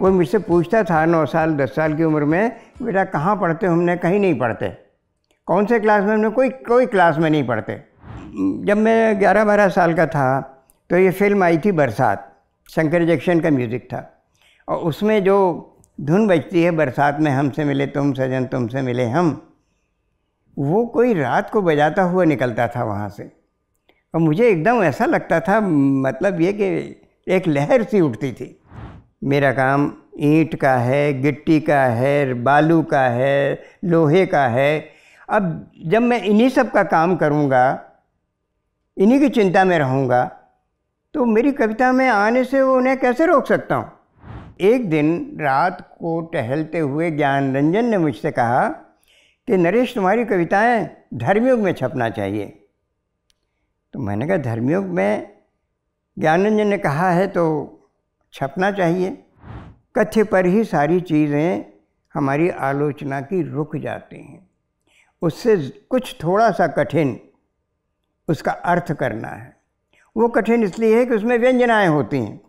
वो मुझसे पूछता था नौ साल दस साल की उम्र में बेटा कहाँ पढ़ते हो हमने कहीं नहीं पढ़ते कौन से क्लास में हमने कोई कोई क्लास में नहीं पढ़ते जब मैं ग्यारह बारह साल का था तो ये फिल्म आई थी बरसात शंकर जैक्शन का म्यूज़िक था और उसमें जो धुन बजती है बरसात में हमसे मिले तुम सजन तुमसे मिले हम वो कोई रात को बजाता हुआ निकलता था वहाँ से और मुझे एकदम ऐसा लगता था मतलब ये कि एक लहर सी उठती थी मेरा काम ईंट का है गिट्टी का है बालू का है लोहे का है अब जब मैं इन्हीं सब का काम करूँगा इन्हीं की चिंता में रहूँगा तो मेरी कविता में आने से वो उन्हें कैसे रोक सकता हूँ एक दिन रात को टहलते हुए ज्ञान रंजन ने मुझसे कहा कि नरेश तुम्हारी कविताएं धर्मयुग में छपना चाहिए तो मैंने कहा धर्मयुग में ज्ञान रंजन ने कहा है तो छपना चाहिए कथ्य पर ही सारी चीज़ें हमारी आलोचना की रुक जाती हैं उससे कुछ थोड़ा सा कठिन उसका अर्थ करना है वो कठिन इसलिए है कि उसमें व्यंजनाएं होती हैं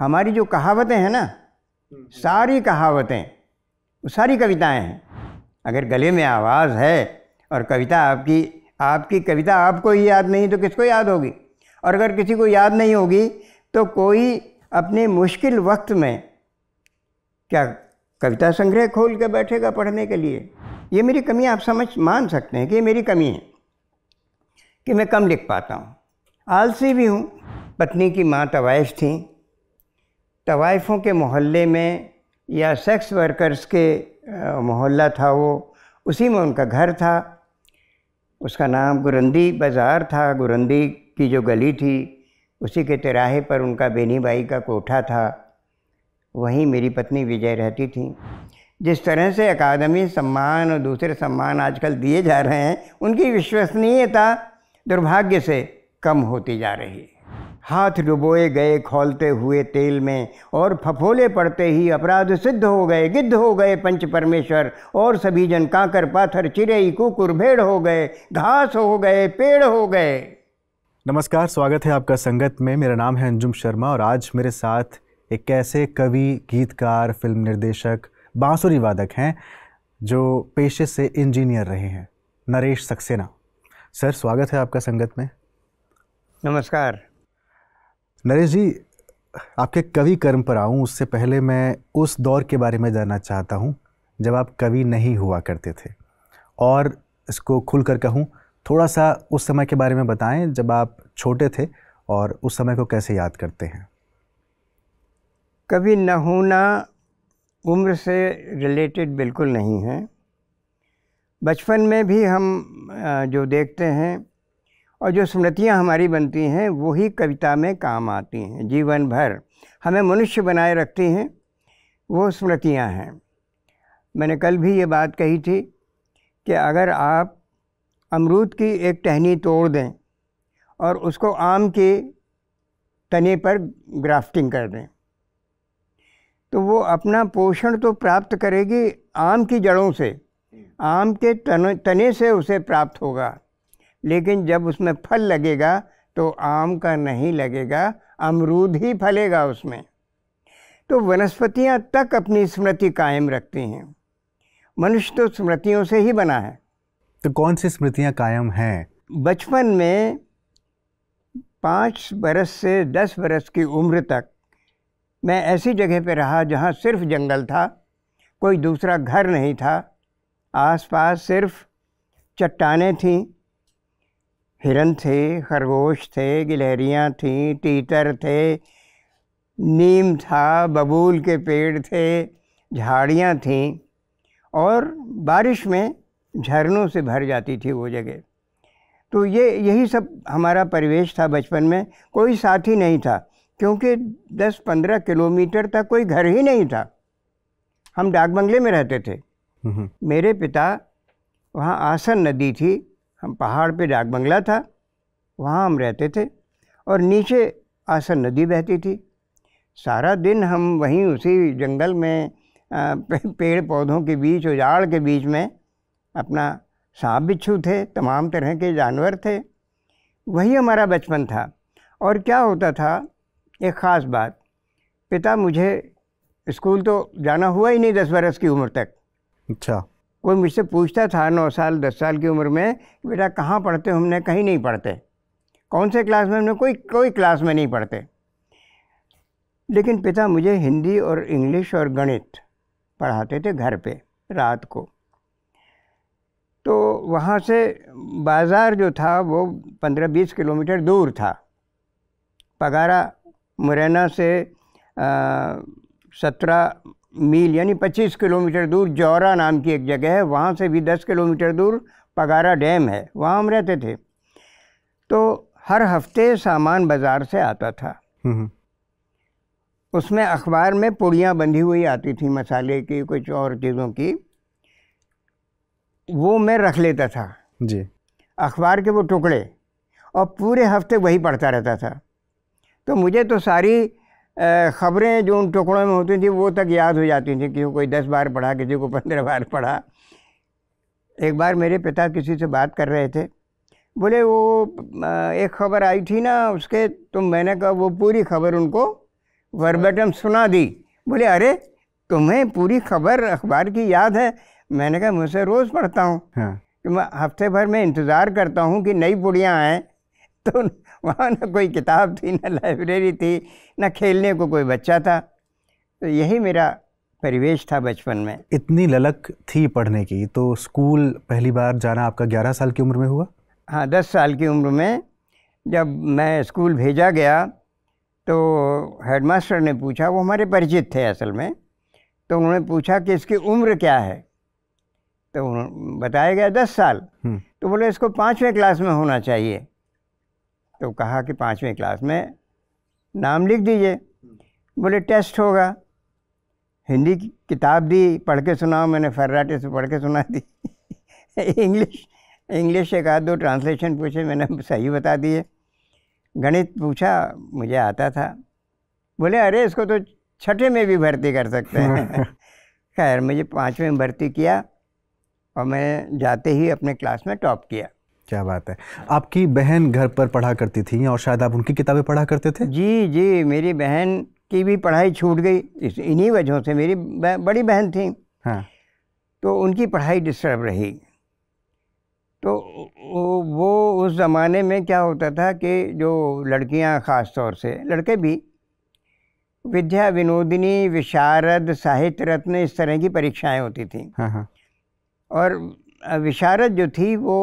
हमारी जो कहावतें हैं ना हम्म, हम्म। सारी कहावतें वो सारी कविताएं हैं अगर गले में आवाज़ है और कविता आपकी आपकी कविता आपको ही याद नहीं तो किसको याद होगी और अगर किसी को याद नहीं होगी तो कोई अपने मुश्किल वक्त में क्या कविता संग्रह खोल के बैठेगा पढ़ने के लिए ये मेरी कमी आप समझ मान सकते हैं कि ये मेरी कमी है कि मैं कम लिख पाता हूँ आलसी भी हूँ पत्नी की माँ तवाइफ थी तवाइफों के मोहल्ले में या सेक्स वर्कर्स के मोहल्ला था वो उसी में उनका घर था उसका नाम गुरंदी बाज़ार था गुरंदी की जो गली थी उसी के तिराहे पर उनका बेनी बाई का कोठा था वहीं मेरी पत्नी विजय रहती थी जिस तरह से अकादमी सम्मान और दूसरे सम्मान आजकल दिए जा रहे हैं उनकी विश्वसनीयता दुर्भाग्य से कम होती जा रही है हाथ डुबोए गए खोलते हुए तेल में और फफोले पड़ते ही अपराध सिद्ध हो गए गिद्ध हो गए पंच परमेश्वर और सभी जन कांकर पाथर चिड़ई कुकुर भेड़ हो गए घास हो गए पेड़ हो गए नमस्कार स्वागत है आपका संगत में मेरा नाम है अंजुम शर्मा और आज मेरे साथ एक ऐसे कवि गीतकार फिल्म निर्देशक बांसुरी वादक हैं जो पेशे से इंजीनियर रहे हैं नरेश सक्सेना सर स्वागत है आपका संगत में नमस्कार नरेश जी आपके कवि कर्म पर आऊँ उससे पहले मैं उस दौर के बारे में जानना चाहता हूँ जब आप कवि नहीं हुआ करते थे और इसको खुलकर कहूँ थोड़ा सा उस समय के बारे में बताएं जब आप छोटे थे और उस समय को कैसे याद करते हैं कभी न होना उम्र से रिलेटेड बिल्कुल नहीं है बचपन में भी हम जो देखते हैं और जो स्मृतियाँ हमारी बनती हैं वही कविता में काम आती हैं जीवन भर हमें मनुष्य बनाए रखती हैं वो स्मृतियाँ हैं मैंने कल भी ये बात कही थी कि अगर आप अमरूद की एक टहनी तोड़ दें और उसको आम के तने पर ग्राफ्टिंग कर दें तो वो अपना पोषण तो प्राप्त करेगी आम की जड़ों से आम के तने तने से उसे प्राप्त होगा लेकिन जब उसमें फल लगेगा तो आम का नहीं लगेगा अमरूद ही फलेगा उसमें तो वनस्पतियाँ तक अपनी स्मृति कायम रखती हैं मनुष्य तो स्मृतियों से ही बना है तो कौन सी स्मृतियाँ कायम हैं बचपन में पाँच बरस से दस बरस की उम्र तक मैं ऐसी जगह पर रहा जहाँ सिर्फ जंगल था कोई दूसरा घर नहीं था आसपास सिर्फ चट्टानें थीं हिरन थे खरगोश थे गिलहरियाँ थीं तीतर थे नीम था बबूल के पेड़ थे झाड़ियाँ थीं और बारिश में झरनों से भर जाती थी वो जगह तो ये यही सब हमारा परिवेश था बचपन में कोई साथी नहीं था क्योंकि 10-15 किलोमीटर तक कोई घर ही नहीं था हम डाक बंगले में रहते थे हम्म, हम्म। मेरे पिता वहाँ आसन नदी थी हम पहाड़ पे डाक बंगला था वहाँ हम रहते थे और नीचे आसन नदी बहती थी सारा दिन हम वहीं उसी जंगल में पेड़ पौधों के बीच उजाड़ के बीच में अपना सांप बिच्छू थे तमाम तरह के जानवर थे वही हमारा बचपन था और क्या होता था एक ख़ास बात पिता मुझे स्कूल तो जाना हुआ ही नहीं दस बरस की उम्र तक अच्छा कोई मुझसे पूछता था नौ साल दस साल की उम्र में बेटा कहाँ पढ़ते हमने कहीं नहीं पढ़ते कौन से क्लास में हमने कोई कोई क्लास में नहीं पढ़ते लेकिन पिता मुझे हिंदी और इंग्लिश और गणित पढ़ाते थे घर पे रात को तो वहाँ से बाज़ार जो था वो पंद्रह बीस किलोमीटर दूर था पगारा मुरैना से सत्रह मील यानी पच्चीस किलोमीटर दूर जौरा नाम की एक जगह है वहाँ से भी दस किलोमीटर दूर पगारा डैम है वहाँ हम रहते थे तो हर हफ्ते सामान बाज़ार से आता था हम्म, हम्म। उसमें अखबार में पुड़ियाँ बंधी हुई आती थी मसाले की कुछ और चीज़ों की वो मैं रख लेता था जी अखबार के वो टुकड़े और पूरे हफ्ते वही पढ़ता रहता था तो मुझे तो सारी ख़बरें जो उन टुकड़ों में होती थी वो तक याद हो जाती थी किसी कोई दस बार पढ़ा किसी को पंद्रह बार पढ़ा एक बार मेरे पिता किसी से बात कर रहे थे बोले वो एक खबर आई थी ना उसके तो मैंने कहा वो पूरी खबर उनको वर्बेटम सुना दी बोले अरे तुम्हें पूरी खबर अखबार की याद है मैंने कहा मुझसे रोज़ पढ़ता हूँ हाँ। कि मैं हफ्ते भर में इंतज़ार करता हूँ कि नई बुढ़ियाँ आएँ तो वहाँ ना कोई किताब थी ना लाइब्रेरी थी ना खेलने को कोई बच्चा था तो यही मेरा परिवेश था बचपन में इतनी ललक थी पढ़ने की तो स्कूल पहली बार जाना आपका ग्यारह साल की उम्र में हुआ हाँ दस साल की उम्र में जब मैं स्कूल भेजा गया तो हेडमास्टर ने पूछा वो हमारे परिचित थे असल में तो उन्होंने पूछा कि इसकी उम्र क्या है तो बताया गया दस साल हम्म। तो बोले इसको पाँचवें क्लास में होना चाहिए तो कहा कि पाँचवें क्लास में नाम लिख दीजिए बोले टेस्ट होगा हिंदी की किताब दी पढ़ के सुनाओ मैंने फर्राटे से पढ़ के सुना दी इंग्लिश इंग्लिश एक आध दो ट्रांसलेशन पूछे मैंने सही बता दिए गणित पूछा मुझे आता था बोले अरे इसको तो छठे में भी भर्ती कर सकते हैं खैर मुझे पाँचवें में भर्ती किया और मैं जाते ही अपने क्लास में टॉप किया क्या बात है आपकी बहन घर पर पढ़ा करती थी और शायद आप उनकी किताबें पढ़ा करते थे जी जी मेरी बहन की भी पढ़ाई छूट गई इन्हीं वजहों से मेरी बड़ी बहन थी हाँ तो उनकी पढ़ाई डिस्टर्ब रही तो वो उस ज़माने में क्या होता था कि जो लड़कियां ख़ास तौर से लड़के भी विद्या विनोदिनी विशारद साहित्य रत्न इस तरह की परीक्षाएं होती थी हाँ हाँ और विशारत जो थी वो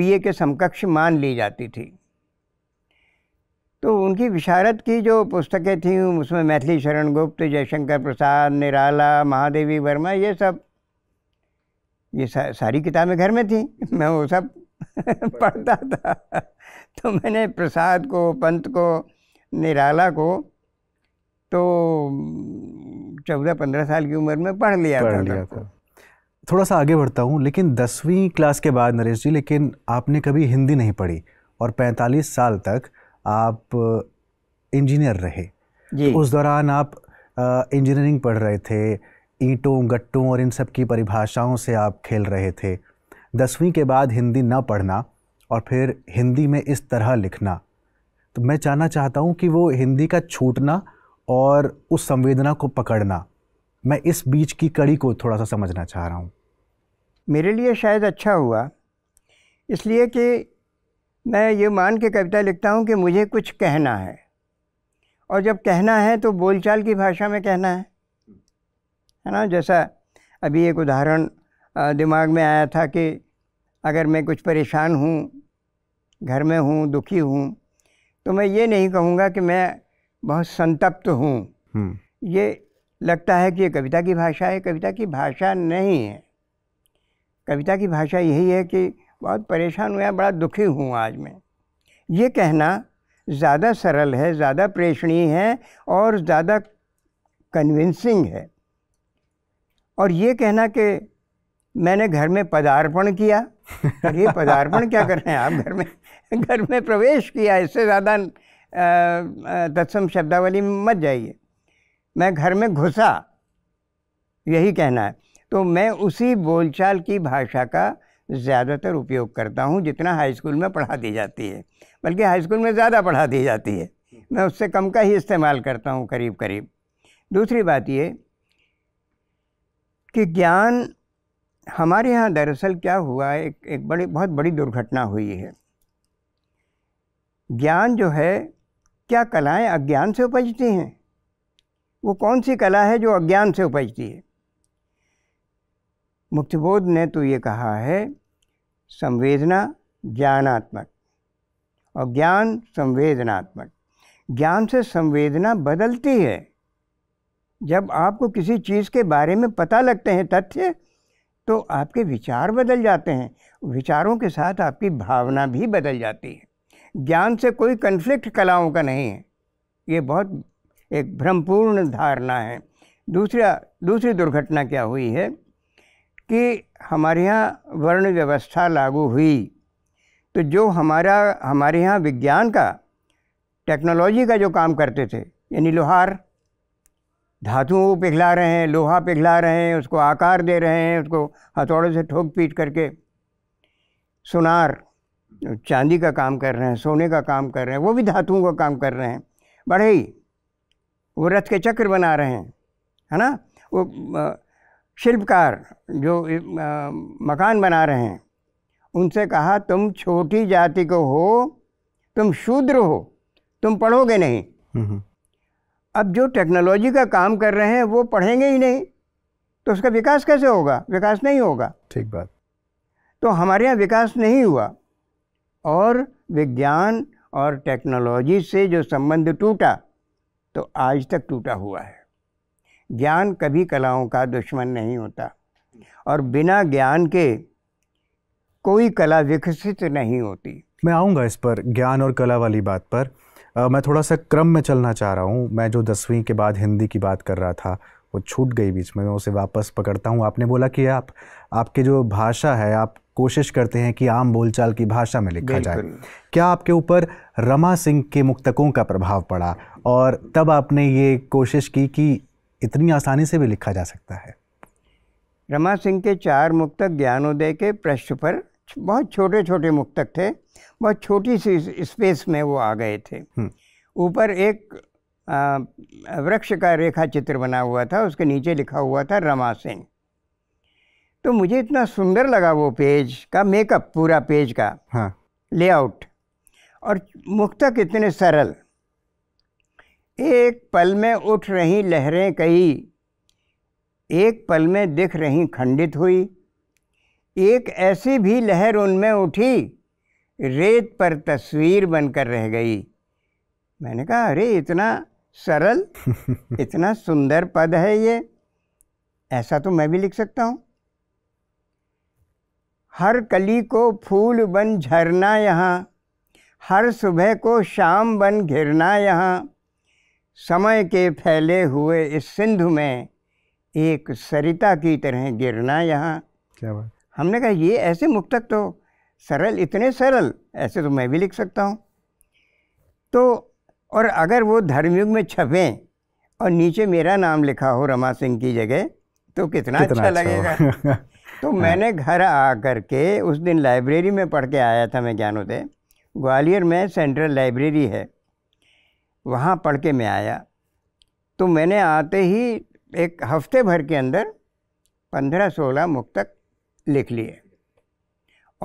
बीए के समकक्ष मान ली जाती थी तो उनकी विशारत की जो पुस्तकें थीं उसमें मैथिली शरण गुप्त जयशंकर प्रसाद निराला महादेवी वर्मा ये सब ये सा, सारी किताबें घर में थी मैं वो सब पढ़ता था तो मैंने प्रसाद को पंत को निराला को तो चौदह पंद्रह साल की उम्र में पढ़ लिया पढ़ था लिया था थोड़ा सा आगे बढ़ता हूँ लेकिन दसवीं क्लास के बाद नरेश जी लेकिन आपने कभी हिंदी नहीं पढ़ी और 45 साल तक आप इंजीनियर रहे जी। उस दौरान आप इंजीनियरिंग पढ़ रहे थे ईंटों गट्टों और इन सब की परिभाषाओं से आप खेल रहे थे दसवीं के बाद हिंदी ना पढ़ना और फिर हिंदी में इस तरह लिखना तो मैं जानना चाहता हूँ कि वो हिंदी का छूटना और उस संवेदना को पकड़ना मैं इस बीच की कड़ी को थोड़ा सा समझना चाह रहा हूँ मेरे लिए शायद अच्छा हुआ इसलिए कि मैं ये मान के कविता लिखता हूँ कि मुझे कुछ कहना है और जब कहना है तो बोलचाल की भाषा में कहना है है ना जैसा अभी एक उदाहरण दिमाग में आया था कि अगर मैं कुछ परेशान हूँ घर में हूँ दुखी हूँ तो मैं ये नहीं कहूँगा कि मैं बहुत संतप्त हूँ हम्म। ये लगता है कि ये कविता की भाषा है कविता की भाषा नहीं है कविता की भाषा यही है कि बहुत परेशान हुआ बड़ा दुखी हूँ आज मैं ये कहना ज़्यादा सरल है ज़्यादा प्रेषणीय है और ज़्यादा कन्विंसिंग है और ये कहना कि मैंने घर में पदार्पण किया ये पदार्पण क्या कर रहे हैं आप घर में घर में प्रवेश किया इससे ज़्यादा तत्सम शब्दावली में मत जाइए मैं घर में घुसा यही कहना है तो मैं उसी बोलचाल की भाषा का ज़्यादातर उपयोग करता हूँ जितना हाई स्कूल में पढ़ा दी जाती है बल्कि हाई स्कूल में ज़्यादा पढ़ा दी जाती है मैं उससे कम का ही इस्तेमाल करता हूँ करीब करीब दूसरी बात ये कि ज्ञान हमारे यहाँ दरअसल क्या हुआ एक एक बड़ी बहुत बड़ी दुर्घटना हुई है ज्ञान जो है क्या कलाएं अज्ञान से उपजती हैं वो कौन सी कला है जो अज्ञान से उपजती है मुक्तिबोध ने तो ये कहा है संवेदना ज्ञानात्मक और ज्ञान संवेदनात्मक ज्ञान से संवेदना बदलती है जब आपको किसी चीज़ के बारे में पता लगते हैं तथ्य तो आपके विचार बदल जाते हैं विचारों के साथ आपकी भावना भी बदल जाती है ज्ञान से कोई कन्फ्लिक्ट कलाओं का नहीं है ये बहुत एक भ्रमपूर्ण धारणा है दूसरा दूसरी दुर्घटना क्या हुई है कि हमारे यहाँ वर्ण व्यवस्था लागू हुई तो जो हमारा हमारे यहाँ विज्ञान का टेक्नोलॉजी का जो काम करते थे यानी लोहार धातुओं को पिघला रहे हैं लोहा पिघला रहे हैं उसको आकार दे रहे हैं उसको हथौड़े से ठोक पीट करके सुनार चांदी का काम कर रहे हैं सोने का काम कर रहे हैं वो भी धातुओं का काम कर रहे हैं बड़े ही वो रथ के चक्र बना रहे हैं है ना वो शिल्पकार जो मकान बना रहे हैं उनसे कहा तुम छोटी जाति को हो तुम शूद्र हो तुम पढ़ोगे नहीं, नहीं। हम्म, हम्म। अब जो टेक्नोलॉजी का काम कर रहे हैं वो पढ़ेंगे ही नहीं तो उसका विकास कैसे होगा विकास नहीं होगा ठीक बात तो हमारे यहाँ विकास नहीं हुआ और विज्ञान और टेक्नोलॉजी से जो संबंध टूटा तो आज तक टूटा हुआ है ज्ञान कभी कलाओं का दुश्मन नहीं होता और बिना ज्ञान के कोई कला विकसित नहीं होती मैं आऊँगा इस पर ज्ञान और कला वाली बात पर आ, मैं थोड़ा सा क्रम में चलना चाह रहा हूँ मैं जो दसवीं के बाद हिंदी की बात कर रहा था वो छूट गई बीच में मैं उसे वापस पकड़ता हूँ आपने बोला कि आप आपके जो भाषा है आप कोशिश करते हैं कि आम बोलचाल की भाषा में लिखा जाए क्या आपके ऊपर रमा सिंह के मुक्तकों का प्रभाव पड़ा और तब आपने ये कोशिश की कि इतनी आसानी से भी लिखा जा सकता है रमा सिंह के चार मुक्तक ज्ञानोदय के पृष्ठ पर बहुत छोटे छोटे मुक्तक थे बहुत छोटी सी स्पेस में वो आ गए थे हम्म। ऊपर एक वृक्ष का रेखा चित्र बना हुआ था उसके नीचे लिखा हुआ था रमा सिंह तो मुझे इतना सुंदर लगा वो पेज का मेकअप पूरा पेज का हाँ लेआउट और मुख्तक इतने सरल एक पल में उठ रही लहरें कई एक पल में दिख रही खंडित हुई एक ऐसी भी लहर उनमें उठी रेत पर तस्वीर बनकर रह गई मैंने कहा अरे इतना सरल इतना सुंदर पद है ये ऐसा तो मैं भी लिख सकता हूँ हर कली को फूल बन झरना यहाँ हर सुबह को शाम बन घिरना यहाँ समय के फैले हुए इस सिंधु में एक सरिता की तरह गिरना यहाँ क्या बात हमने कहा ये ऐसे मुक्तक तो सरल इतने सरल ऐसे तो मैं भी लिख सकता हूँ तो और अगर वो धर्मयुग में छपें और नीचे मेरा नाम लिखा हो रमा सिंह की जगह तो कितना, कितना अच्छा, अच्छा लगेगा तो मैंने हाँ। घर आ कर के उस दिन लाइब्रेरी में पढ़ के आया था मैं ज्ञानोदय ग्वालियर में सेंट्रल लाइब्रेरी है वहाँ पढ़ के मैं आया तो मैंने आते ही एक हफ्ते भर के अंदर पंद्रह सोलह मुक्तक लिख लिए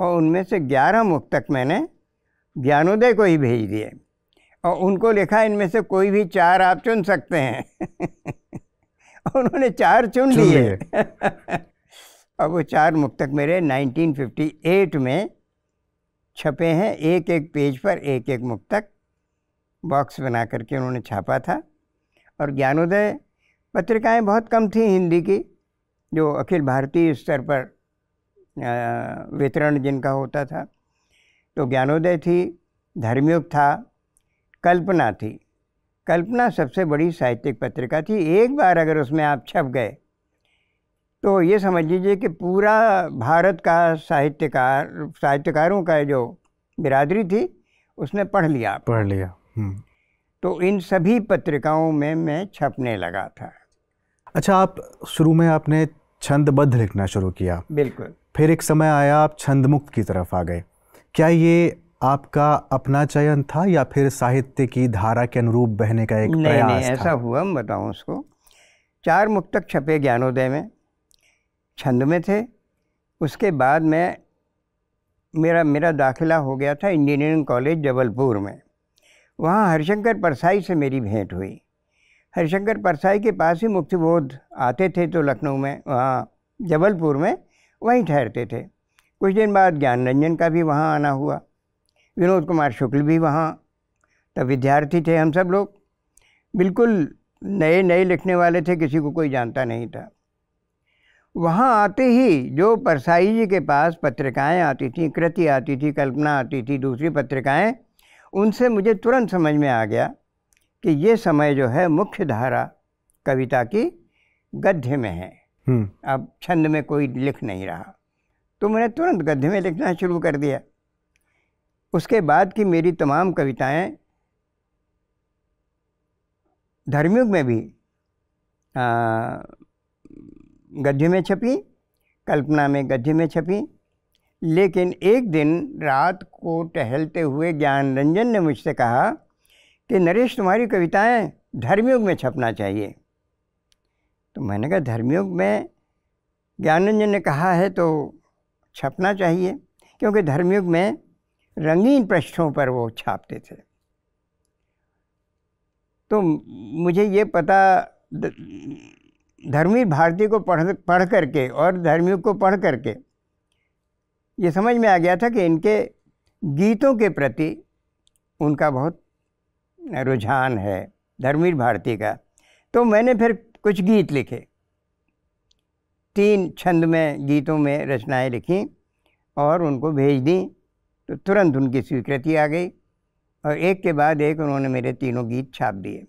और उनमें से ग्यारह मुक्तक मैंने ज्ञानोदय को ही भेज दिए और उनको लिखा इनमें से कोई भी चार आप चुन सकते हैं उन्होंने चार चुन, लिए और वो चार मुक्तक मेरे 1958 में छपे हैं एक एक पेज पर एक एक मुक्तक बॉक्स बना करके उन्होंने छापा था और ज्ञानोदय पत्रिकाएं बहुत कम थी हिंदी की जो अखिल भारतीय स्तर पर वितरण जिनका होता था तो ज्ञानोदय थी धर्मयुग था कल्पना थी कल्पना सबसे बड़ी साहित्यिक पत्रिका थी एक बार अगर उसमें आप छप गए तो ये समझ लीजिए कि पूरा भारत का साहित्यकार साहित्यकारों का जो बिरादरी थी उसने पढ़ लिया पढ़ लिया हम्म। तो इन सभी पत्रिकाओं में मैं छपने लगा था अच्छा आप शुरू में आपने छंदबद्ध लिखना शुरू किया बिल्कुल फिर एक समय आया आप छंदमुक्त की तरफ आ गए क्या ये आपका अपना चयन था या फिर साहित्य की धारा के अनुरूप बहने का एक नहीं, प्रयास नहीं, ऐसा हुआ मैं बताऊँ उसको चार मुक्तक छपे ज्ञानोदय में छंद में थे उसके बाद मैं मेरा मेरा दाखिला हो गया था इंजीनियरिंग कॉलेज जबलपुर में वहाँ हरिशंकर परसाई से मेरी भेंट हुई हरिशंकर परसाई के पास ही मुक्तिबोध आते थे तो लखनऊ में वहाँ जबलपुर में वहीं ठहरते थे कुछ दिन बाद ज्ञान रंजन का भी वहाँ आना हुआ विनोद कुमार शुक्ल भी वहाँ तब विद्यार्थी थे हम सब लोग बिल्कुल नए नए लिखने वाले थे किसी को कोई जानता नहीं था वहाँ आते ही जो परसाई जी के पास पत्रिकाएँ आती थी कृति आती थी कल्पना आती थी दूसरी पत्रिकाएँ उनसे मुझे तुरंत समझ में आ गया कि ये समय जो है मुख्य धारा कविता की गद्य में है हम्म। अब छंद में कोई लिख नहीं रहा तो मैंने तुरंत गद्य में लिखना शुरू कर दिया उसके बाद की मेरी तमाम कविताएं धर्मयुग में भी गद्य में छपी कल्पना में गद्य में छपी लेकिन एक दिन रात को टहलते हुए ज्ञान रंजन ने मुझसे कहा कि नरेश तुम्हारी कविताएं धर्मयुग में छपना चाहिए तो मैंने कहा धर्मयुग में ज्ञान रंजन ने कहा है तो छपना चाहिए क्योंकि धर्मयुग में रंगीन पृष्ठों पर वो छापते थे तो मुझे ये पता धर्मी भारती को पढ़ पढ़ करके और धर्मयुग को पढ़ करके ये समझ में आ गया था कि इनके गीतों के प्रति उनका बहुत रुझान है धर्मवीर भारती का तो मैंने फिर कुछ गीत लिखे तीन छंद में गीतों में रचनाएं लिखी और उनको भेज दी तो तुरंत उनकी स्वीकृति आ गई और एक के बाद एक उन्होंने मेरे तीनों गीत छाप दिए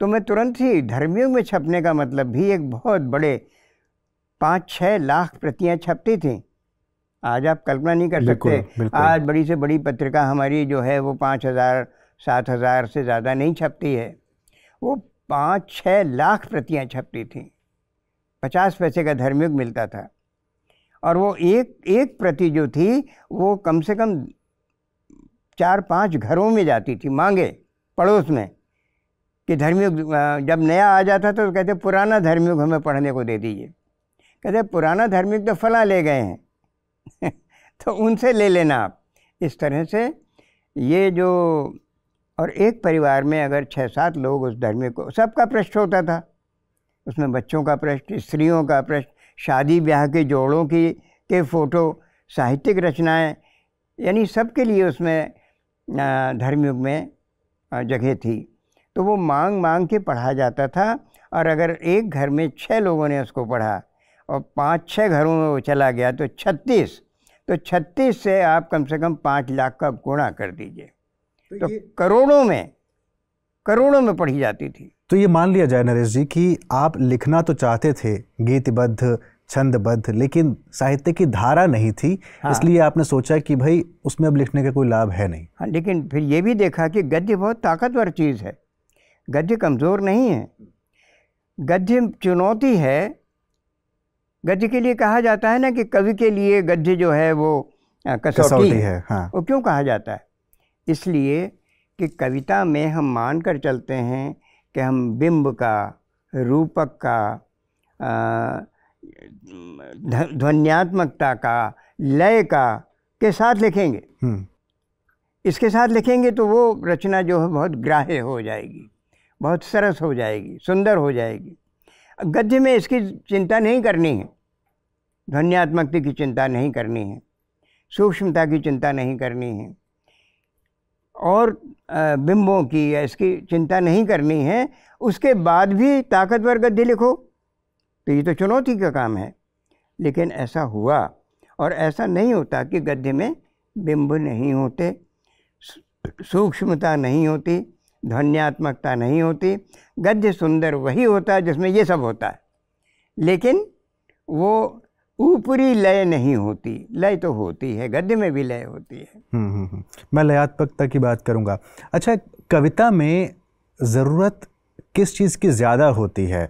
तो मैं तुरंत ही धर्मियों में छपने का मतलब भी एक बहुत बड़े पाँच छः लाख प्रतियाँ छपती थीं आज आप कल्पना नहीं कर सकते आज बड़ी से बड़ी पत्रिका हमारी जो है वो पाँच हज़ार सात हज़ार से ज़्यादा नहीं छपती है वो पाँच छः लाख प्रतियाँ छपती थी पचास पैसे का धर्मयुग मिलता था और वो एक एक प्रति जो थी वो कम से कम चार पांच घरों में जाती थी मांगे पड़ोस में कि धर्मयुग जब नया आ जाता था तो कहते पुराना धर्मयुग हमें पढ़ने को दे दीजिए कहते पुराना धर्मयुग तो फला ले गए हैं तो उनसे ले लेना आप इस तरह से ये जो और एक परिवार में अगर छः सात लोग उस धर्म को सबका प्रश्न होता था उसमें बच्चों का प्रश्न स्त्रियों का प्रश्न शादी ब्याह के जोड़ों की के फ़ोटो साहित्यिक रचनाएं यानी सबके लिए उसमें धर्मयुग में जगह थी तो वो मांग मांग के पढ़ा जाता था और अगर एक घर में छः लोगों ने उसको पढ़ा और पाँच छः घरों में चला गया तो छत्तीस तो छत्तीस से आप कम से कम पाँच लाख का गुणा कर दीजिए तो, तो करोड़ों में करोड़ों में पढ़ी जाती थी तो ये मान लिया जाए नरेश जी कि आप लिखना तो चाहते थे गीतबद्ध छंदबद्ध लेकिन साहित्य की धारा नहीं थी हाँ। इसलिए आपने सोचा कि भाई उसमें अब लिखने का कोई लाभ है नहीं हाँ लेकिन फिर ये भी देखा कि गद्य बहुत ताकतवर चीज़ है गद्य कमज़ोर नहीं है गद्य चुनौती है गद्य के लिए कहा जाता है ना कि कवि के लिए गद्य जो है वो कसौटी, कसौटी है हाँ। वो क्यों कहा जाता है इसलिए कि कविता में हम मान कर चलते हैं कि हम बिंब का रूपक का ध्वन्यात्मकता का लय का के साथ लिखेंगे हम्म। इसके साथ लिखेंगे तो वो रचना जो है बहुत ग्राह्य हो जाएगी बहुत सरस हो जाएगी सुंदर हो जाएगी गद्य में इसकी चिंता नहीं करनी है ध्वन्यात्मकता की चिंता नहीं करनी है सूक्ष्मता की चिंता नहीं करनी है और बिंबों की या इसकी चिंता नहीं करनी है उसके बाद भी ताकतवर गद्य लिखो तो ये तो चुनौती का काम है लेकिन ऐसा हुआ और ऐसा नहीं होता कि गद्य में बिंब नहीं होते सूक्ष्मता नहीं होती ध्वन्यात्मकता नहीं होती गद्य सुंदर वही होता है जिसमें ये सब होता है लेकिन वो ऊपरी लय नहीं होती लय तो होती है गद्य में भी लय होती है हम्म, हम्म, हम्म। मैं लयात्मकता की बात करूँगा अच्छा कविता में ज़रूरत किस चीज़ की ज़्यादा होती है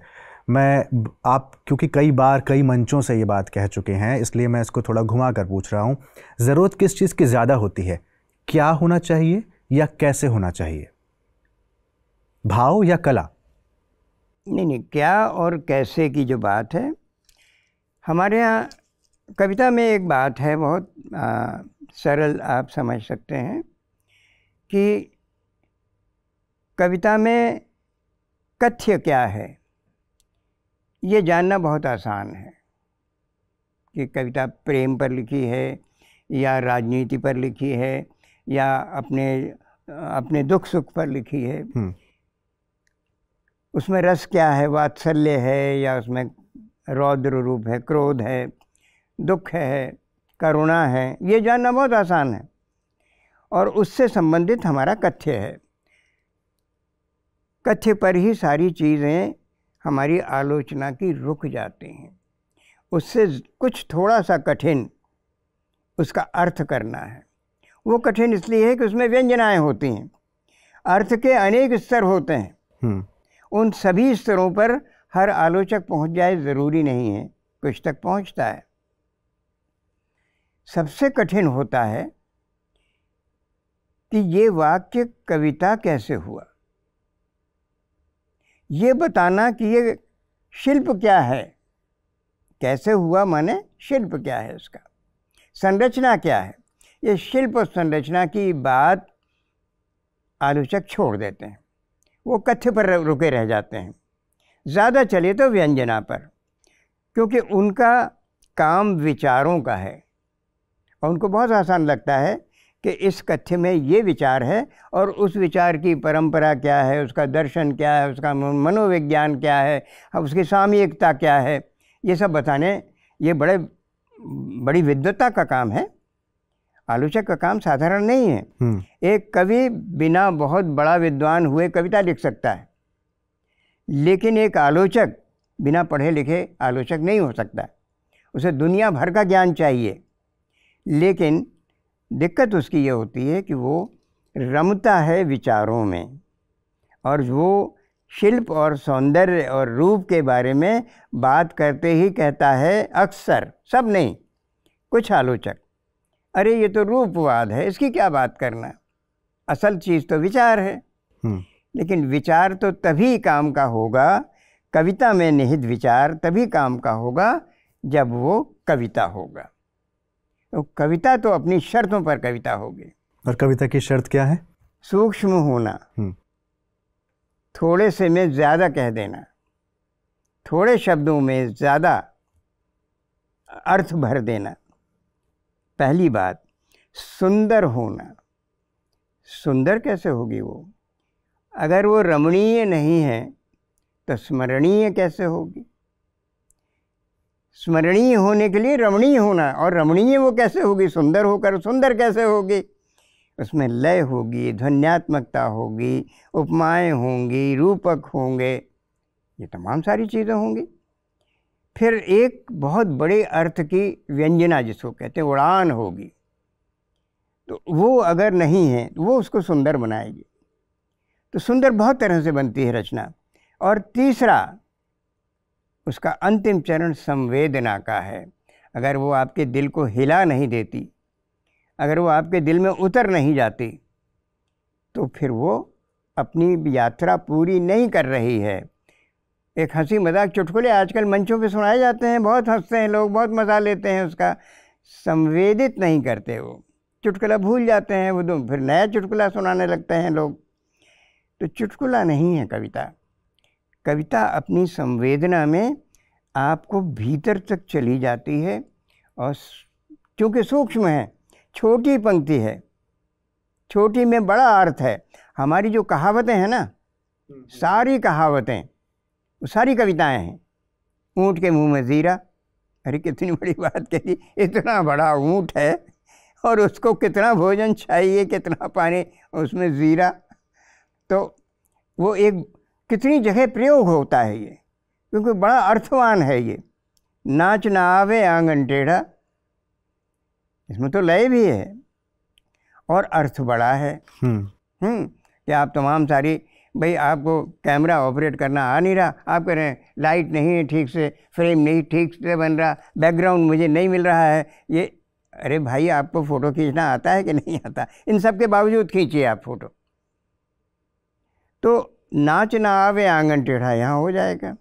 मैं आप क्योंकि कई बार कई मंचों से ये बात कह चुके हैं इसलिए मैं इसको थोड़ा घुमा कर पूछ रहा हूँ ज़रूरत किस चीज़ की ज़्यादा होती है क्या होना चाहिए या कैसे होना चाहिए भाव या कला नहीं नहीं क्या और कैसे की जो बात है हमारे यहाँ कविता में एक बात है बहुत आ, सरल आप समझ सकते हैं कि कविता में कथ्य क्या है ये जानना बहुत आसान है कि कविता प्रेम पर लिखी है या राजनीति पर लिखी है या अपने अपने दुख सुख पर लिखी है उसमें रस क्या है वात्सल्य है या उसमें रौद्र रूप है क्रोध है दुख है करुणा है ये जानना बहुत आसान है और उससे संबंधित हमारा कथ्य है कथ्य पर ही सारी चीज़ें हमारी आलोचना की रुक जाती हैं उससे कुछ थोड़ा सा कठिन उसका अर्थ करना है वो कठिन इसलिए है कि उसमें व्यंजनाएं होती हैं अर्थ के अनेक स्तर होते हैं हम्म। उन सभी स्तरों पर हर आलोचक पहुंच जाए ज़रूरी नहीं है कुछ तक पहुंचता है सबसे कठिन होता है कि ये वाक्य कविता कैसे हुआ ये बताना कि ये शिल्प क्या है कैसे हुआ माने शिल्प क्या है इसका संरचना क्या है ये शिल्प और संरचना की बात आलोचक छोड़ देते हैं वो कथ्य पर रुके रह जाते हैं ज़्यादा चले तो व्यंजना पर क्योंकि उनका काम विचारों का है और उनको बहुत आसान लगता है कि इस कथ्य में ये विचार है और उस विचार की परंपरा क्या है उसका दर्शन क्या है उसका मनोविज्ञान क्या है उसकी सामयिकता क्या है ये सब बताने ये बड़े बड़ी विद्वता का काम है आलोचक का काम साधारण नहीं है हम्म। एक कवि बिना बहुत बड़ा विद्वान हुए कविता लिख सकता है लेकिन एक आलोचक बिना पढ़े लिखे आलोचक नहीं हो सकता उसे दुनिया भर का ज्ञान चाहिए लेकिन दिक्कत उसकी ये होती है कि वो रमता है विचारों में और वो शिल्प और सौंदर्य और रूप के बारे में बात करते ही कहता है अक्सर सब नहीं कुछ आलोचक अरे ये तो रूपवाद है इसकी क्या बात करना असल चीज़ तो विचार है हम्म। लेकिन विचार तो तभी काम का होगा कविता में निहित विचार तभी काम का होगा जब वो कविता होगा तो कविता तो अपनी शर्तों पर कविता होगी और कविता की शर्त क्या है सूक्ष्म होना हम्म। थोड़े से में ज़्यादा कह देना थोड़े शब्दों में ज़्यादा अर्थ भर देना पहली बात सुंदर होना सुंदर कैसे होगी वो अगर वो रमणीय नहीं है तो स्मरणीय कैसे होगी स्मरणीय होने के लिए रमणीय होना और रमणीय वो कैसे होगी सुंदर होकर सुंदर कैसे होगी उसमें लय होगी ध्वन्यात्मकता होगी उपमाएं होंगी रूपक होंगे ये तमाम सारी चीज़ें होंगी फिर एक बहुत बड़े अर्थ की व्यंजना जिसको कहते हैं उड़ान होगी तो वो अगर नहीं है तो वो उसको सुंदर बनाएगी तो सुंदर बहुत तरह से बनती है रचना और तीसरा उसका अंतिम चरण संवेदना का है अगर वो आपके दिल को हिला नहीं देती अगर वो आपके दिल में उतर नहीं जाती तो फिर वो अपनी यात्रा पूरी नहीं कर रही है एक हंसी मजाक चुटकुले आजकल मंचों पे सुनाए जाते हैं बहुत हंसते हैं लोग बहुत मज़ा लेते हैं उसका संवेदित नहीं करते वो चुटकुला भूल जाते हैं वो फिर नया चुटकुला सुनाने लगते हैं लोग तो चुटकुला नहीं है कविता कविता अपनी संवेदना में आपको भीतर तक चली जाती है और चूँकि सूक्ष्म है छोटी पंक्ति है छोटी में बड़ा अर्थ है हमारी जो कहावतें हैं ना हम्म, हम्म। सारी कहावतें वो सारी कविताएं हैं ऊँट के मुँह में ज़ीरा अरे कितनी बड़ी बात कही इतना बड़ा ऊँट है और उसको कितना भोजन चाहिए कितना पानी उसमें ज़ीरा तो वो एक कितनी जगह प्रयोग होता है ये क्योंकि बड़ा अर्थवान है ये नाच ना आवे आंगन टेढ़ा इसमें तो लय भी है और अर्थ बड़ा है हम्म, हम्म कि आप तमाम सारी भाई आपको कैमरा ऑपरेट करना आ नहीं रहा आप कह रहे हैं लाइट नहीं है ठीक से फ्रेम नहीं ठीक से बन रहा बैकग्राउंड मुझे नहीं मिल रहा है ये अरे भाई आपको फ़ोटो खींचना आता है कि नहीं आता इन सब के बावजूद खींचिए आप फ़ोटो तो नाच ना आवे आंगन टेढ़ा यहाँ हो जाएगा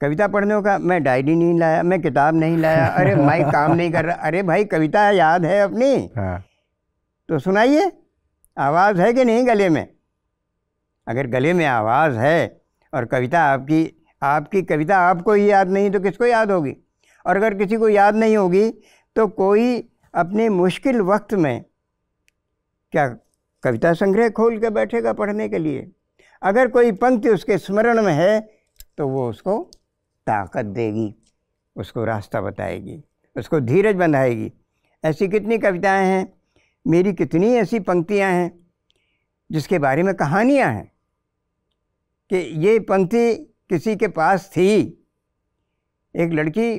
कविता पढ़ने का मैं डायरी नहीं लाया मैं किताब नहीं लाया अरे माइक काम नहीं कर रहा अरे भाई कविता याद है अपनी हाँ। तो सुनाइए आवाज़ है कि नहीं गले में अगर गले में आवाज़ है और कविता आपकी आपकी कविता आपको ही याद नहीं तो किसको याद होगी और अगर किसी को याद नहीं होगी तो कोई अपने मुश्किल वक्त में क्या कविता संग्रह खोल के बैठेगा पढ़ने के लिए अगर कोई पंक्ति उसके स्मरण में है तो वो उसको ताकत देगी उसको रास्ता बताएगी उसको धीरज बंधाएगी ऐसी कितनी कविताएं हैं मेरी कितनी ऐसी पंक्तियां हैं जिसके बारे में कहानियां हैं कि ये पंथी किसी के पास थी एक लड़की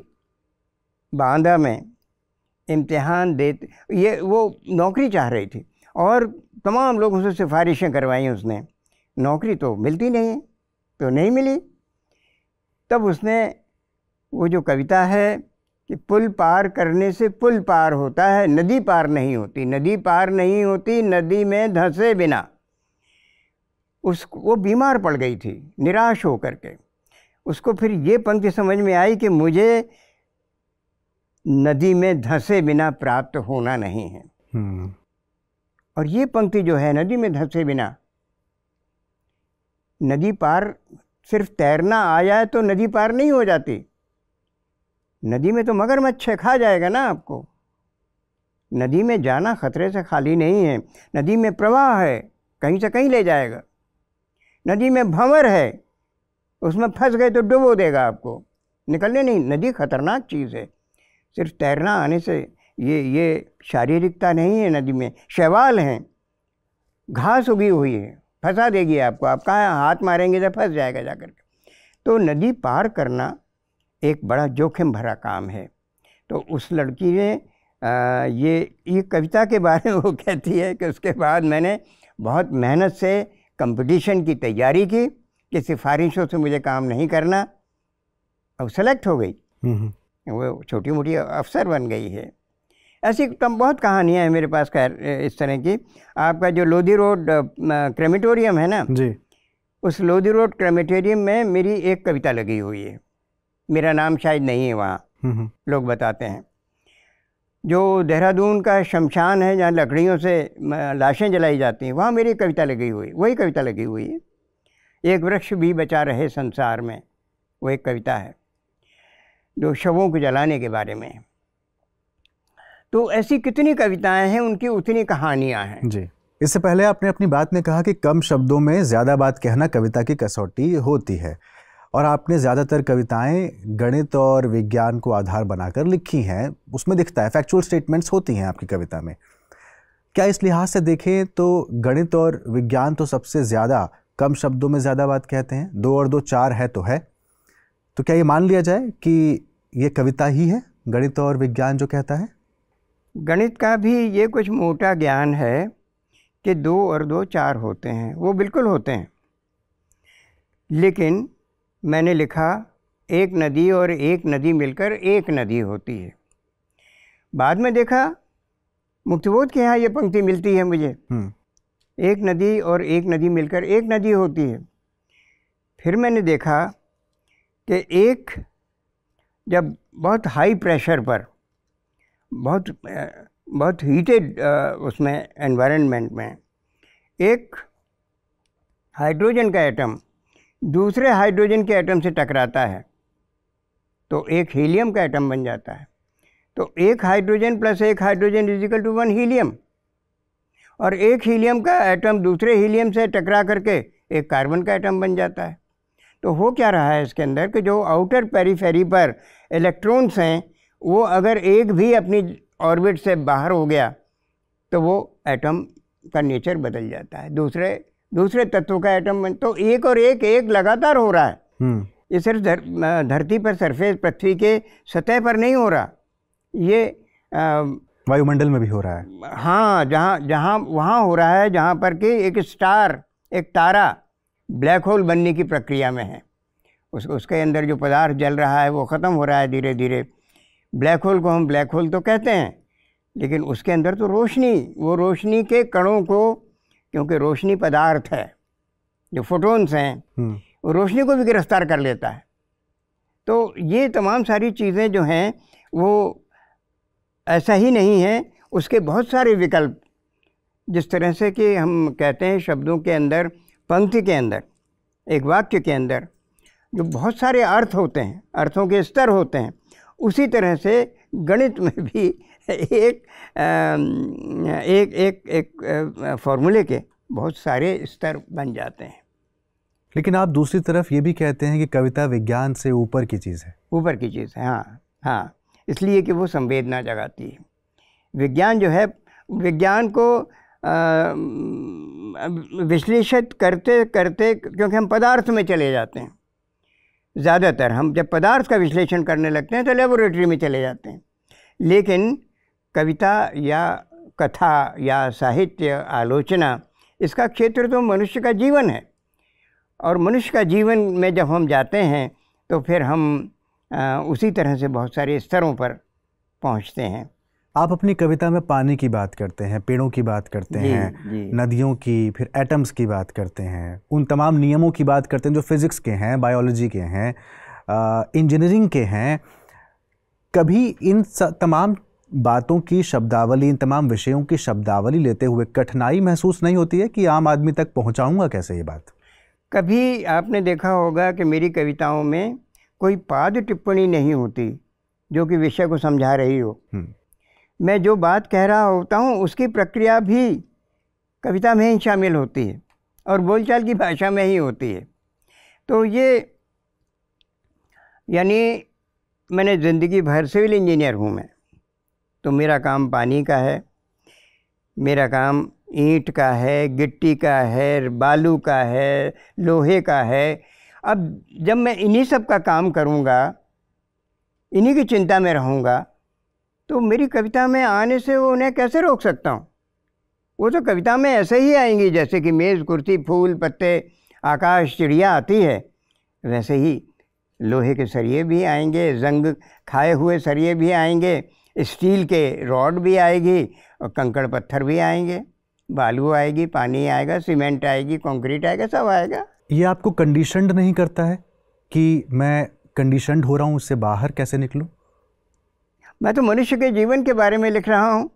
बांदा में इम्तिहान देते ये वो नौकरी चाह रही थी और तमाम लोगों से सिफारिशें करवाई उसने नौकरी तो मिलती नहीं तो नहीं मिली तब उसने वो जो कविता है कि पुल पार करने से पुल पार होता है नदी पार नहीं होती नदी पार नहीं होती नदी में धंसे बिना उस वो बीमार पड़ गई थी निराश हो करके के उसको फिर ये पंक्ति समझ में आई कि मुझे नदी में धंसे बिना प्राप्त होना नहीं है हम्म। और ये पंक्ति जो है नदी में धंसे बिना नदी पार सिर्फ तैरना आ जाए तो नदी पार नहीं हो जाती नदी में तो मगरमच्छ खा जाएगा ना आपको नदी में जाना खतरे से खाली नहीं है नदी में प्रवाह है कहीं से कहीं ले जाएगा नदी में भंवर है उसमें फंस गए तो डुबो देगा आपको निकलने नहीं नदी खतरनाक चीज़ है सिर्फ तैरना आने से ये ये शारीरिकता नहीं है नदी में शैवाल हैं घास उगी हुई है फंसा देगी आपको आप कहाँ हाथ मारेंगे तो फंस जाएगा जाकर के तो नदी पार करना एक बड़ा जोखिम भरा काम है तो उस लड़की ने ये ये कविता के बारे में वो कहती है कि उसके बाद मैंने बहुत मेहनत से कंपटीशन की तैयारी की कि सिफारिशों से मुझे काम नहीं करना अब सेलेक्ट हो गई हम्म, हम्म। वो छोटी मोटी अफसर बन गई है ऐसी कम बहुत कहानियाँ हैं मेरे पास खैर इस तरह की आपका जो लोधी रोड क्रेमिटोरियम है ना जी उस लोधी रोड क्रेमिटोरियम में मेरी एक कविता लगी हुई है मेरा नाम शायद नहीं है वहाँ हम्म, लोग बताते हैं जो देहरादून का शमशान है जहाँ लकड़ियों से लाशें जलाई जाती हैं वहाँ मेरी कविता लगी हुई वही कविता लगी हुई है एक वृक्ष भी बचा रहे संसार में वो एक कविता है जो शवों को जलाने के बारे में तो ऐसी कितनी कविताएं हैं उनकी उतनी कहानियां हैं जी इससे पहले आपने अपनी बात में कहा कि कम शब्दों में ज़्यादा बात कहना कविता की कसौटी होती है और आपने ज़्यादातर कविताएं गणित और विज्ञान को आधार बनाकर लिखी हैं उसमें दिखता है फैक्चुअल स्टेटमेंट्स होती हैं आपकी कविता में क्या इस लिहाज से देखें तो गणित और विज्ञान तो सबसे ज़्यादा कम शब्दों में ज़्यादा बात कहते हैं दो और दो चार है तो है तो क्या ये मान लिया जाए कि ये कविता ही है गणित और विज्ञान जो कहता है गणित का भी ये कुछ मोटा ज्ञान है कि दो और दो चार होते हैं वो बिल्कुल होते हैं लेकिन मैंने लिखा एक नदी और एक नदी मिलकर एक नदी होती है बाद में देखा मुक्तिबोध के यहाँ ये पंक्ति मिलती है मुझे हम्म। एक नदी और एक नदी मिलकर एक नदी होती है फिर मैंने देखा कि एक जब बहुत हाई प्रेशर पर बहुत बहुत हीटेड उसमें एनवायरनमेंट में एक हाइड्रोजन का एटम दूसरे हाइड्रोजन के एटम से टकराता है तो एक हीलियम का एटम बन जाता है तो एक हाइड्रोजन प्लस एक hydrogen equal to one helium और एक हीलियम का एटम दूसरे हीलियम से टकरा करके एक कार्बन का एटम बन जाता है तो हो क्या रहा है इसके अंदर कि जो आउटर पेरीफेरी पर इलेक्ट्रॉन्स हैं वो अगर एक भी अपनी ऑर्बिट से बाहर हो गया तो वो एटम का नेचर बदल जाता है दूसरे दूसरे तत्व का एटम बन तो एक और एक एक लगातार हो रहा है हम्म। ये सिर्फ धरती पर सरफेस पृथ्वी के सतह पर नहीं हो रहा ये वायुमंडल में भी हो रहा है हाँ जहाँ जहाँ वहाँ हो रहा है जहाँ पर कि एक स्टार एक तारा ब्लैक होल बनने की प्रक्रिया में है उस उसके अंदर जो पदार्थ जल रहा है वो ख़त्म हो रहा है धीरे धीरे ब्लैक होल को हम ब्लैक होल तो कहते हैं लेकिन उसके अंदर तो रोशनी वो रोशनी के कणों को क्योंकि रोशनी पदार्थ है जो फोटोन्स हैं हम्म। वो रोशनी को भी गिरफ्तार कर लेता है तो ये तमाम सारी चीज़ें जो हैं वो ऐसा ही नहीं है उसके बहुत सारे विकल्प जिस तरह से कि हम कहते हैं शब्दों के अंदर पंक्ति के अंदर एक वाक्य के अंदर जो बहुत सारे अर्थ होते हैं अर्थों के स्तर होते हैं उसी तरह से गणित में भी एक एक एक एक फार्मूले के बहुत सारे स्तर बन जाते हैं लेकिन आप दूसरी तरफ ये भी कहते हैं कि कविता विज्ञान से ऊपर की चीज़ है ऊपर की चीज़ है हाँ हाँ इसलिए कि वो संवेदना जगाती है विज्ञान जो है विज्ञान को विश्लेषित करते करते क्योंकि हम पदार्थ में चले जाते हैं ज़्यादातर हम जब पदार्थ का विश्लेषण करने लगते हैं तो लेबोरेटरी में चले जाते हैं लेकिन कविता या कथा या साहित्य आलोचना इसका क्षेत्र तो मनुष्य का जीवन है और मनुष्य का जीवन में जब हम जाते हैं तो फिर हम आ, उसी तरह से बहुत सारे स्तरों पर पहुंचते हैं आप अपनी कविता में पानी की बात करते हैं पेड़ों की बात करते जी, हैं जी। नदियों की फिर एटम्स की बात करते हैं उन तमाम नियमों की बात करते हैं जो फिज़िक्स के हैं बायोलॉजी के हैं इंजीनियरिंग के हैं कभी इन तमाम बातों की शब्दावली इन तमाम विषयों की शब्दावली लेते हुए कठिनाई महसूस नहीं होती है कि आम आदमी तक पहुंचाऊंगा कैसे ये बात कभी आपने देखा होगा कि मेरी कविताओं में कोई पाद टिप्पणी नहीं होती जो कि विषय को समझा रही हो हम्म। मैं जो बात कह रहा होता हूँ उसकी प्रक्रिया भी कविता में ही शामिल होती है और बोलचाल की भाषा में ही होती है तो ये यानी मैंने ज़िंदगी भर सिविल इंजीनियर हूँ मैं तो मेरा काम पानी का है मेरा काम ईंट का है गिट्टी का है बालू का है लोहे का है अब जब मैं इन्हीं सब का काम करूँगा इन्हीं की चिंता में रहूँगा तो मेरी कविता में आने से वो उन्हें कैसे रोक सकता हूँ वो तो कविता में ऐसे ही आएंगी जैसे कि मेज़ कुर्सी फूल पत्ते आकाश चिड़िया आती है वैसे ही लोहे के सरिए भी आएंगे जंग खाए हुए सरिए भी आएंगे स्टील के रॉड भी आएगी और कंकड़ पत्थर भी आएंगे बालू आएगी पानी आएगा सीमेंट आएगी कंक्रीट आएगा सब आएगा ये आपको कंडीशनड नहीं करता है कि मैं कंडीशनड हो रहा हूँ उससे बाहर कैसे निकलूँ मैं तो मनुष्य के जीवन के बारे में लिख रहा हूँ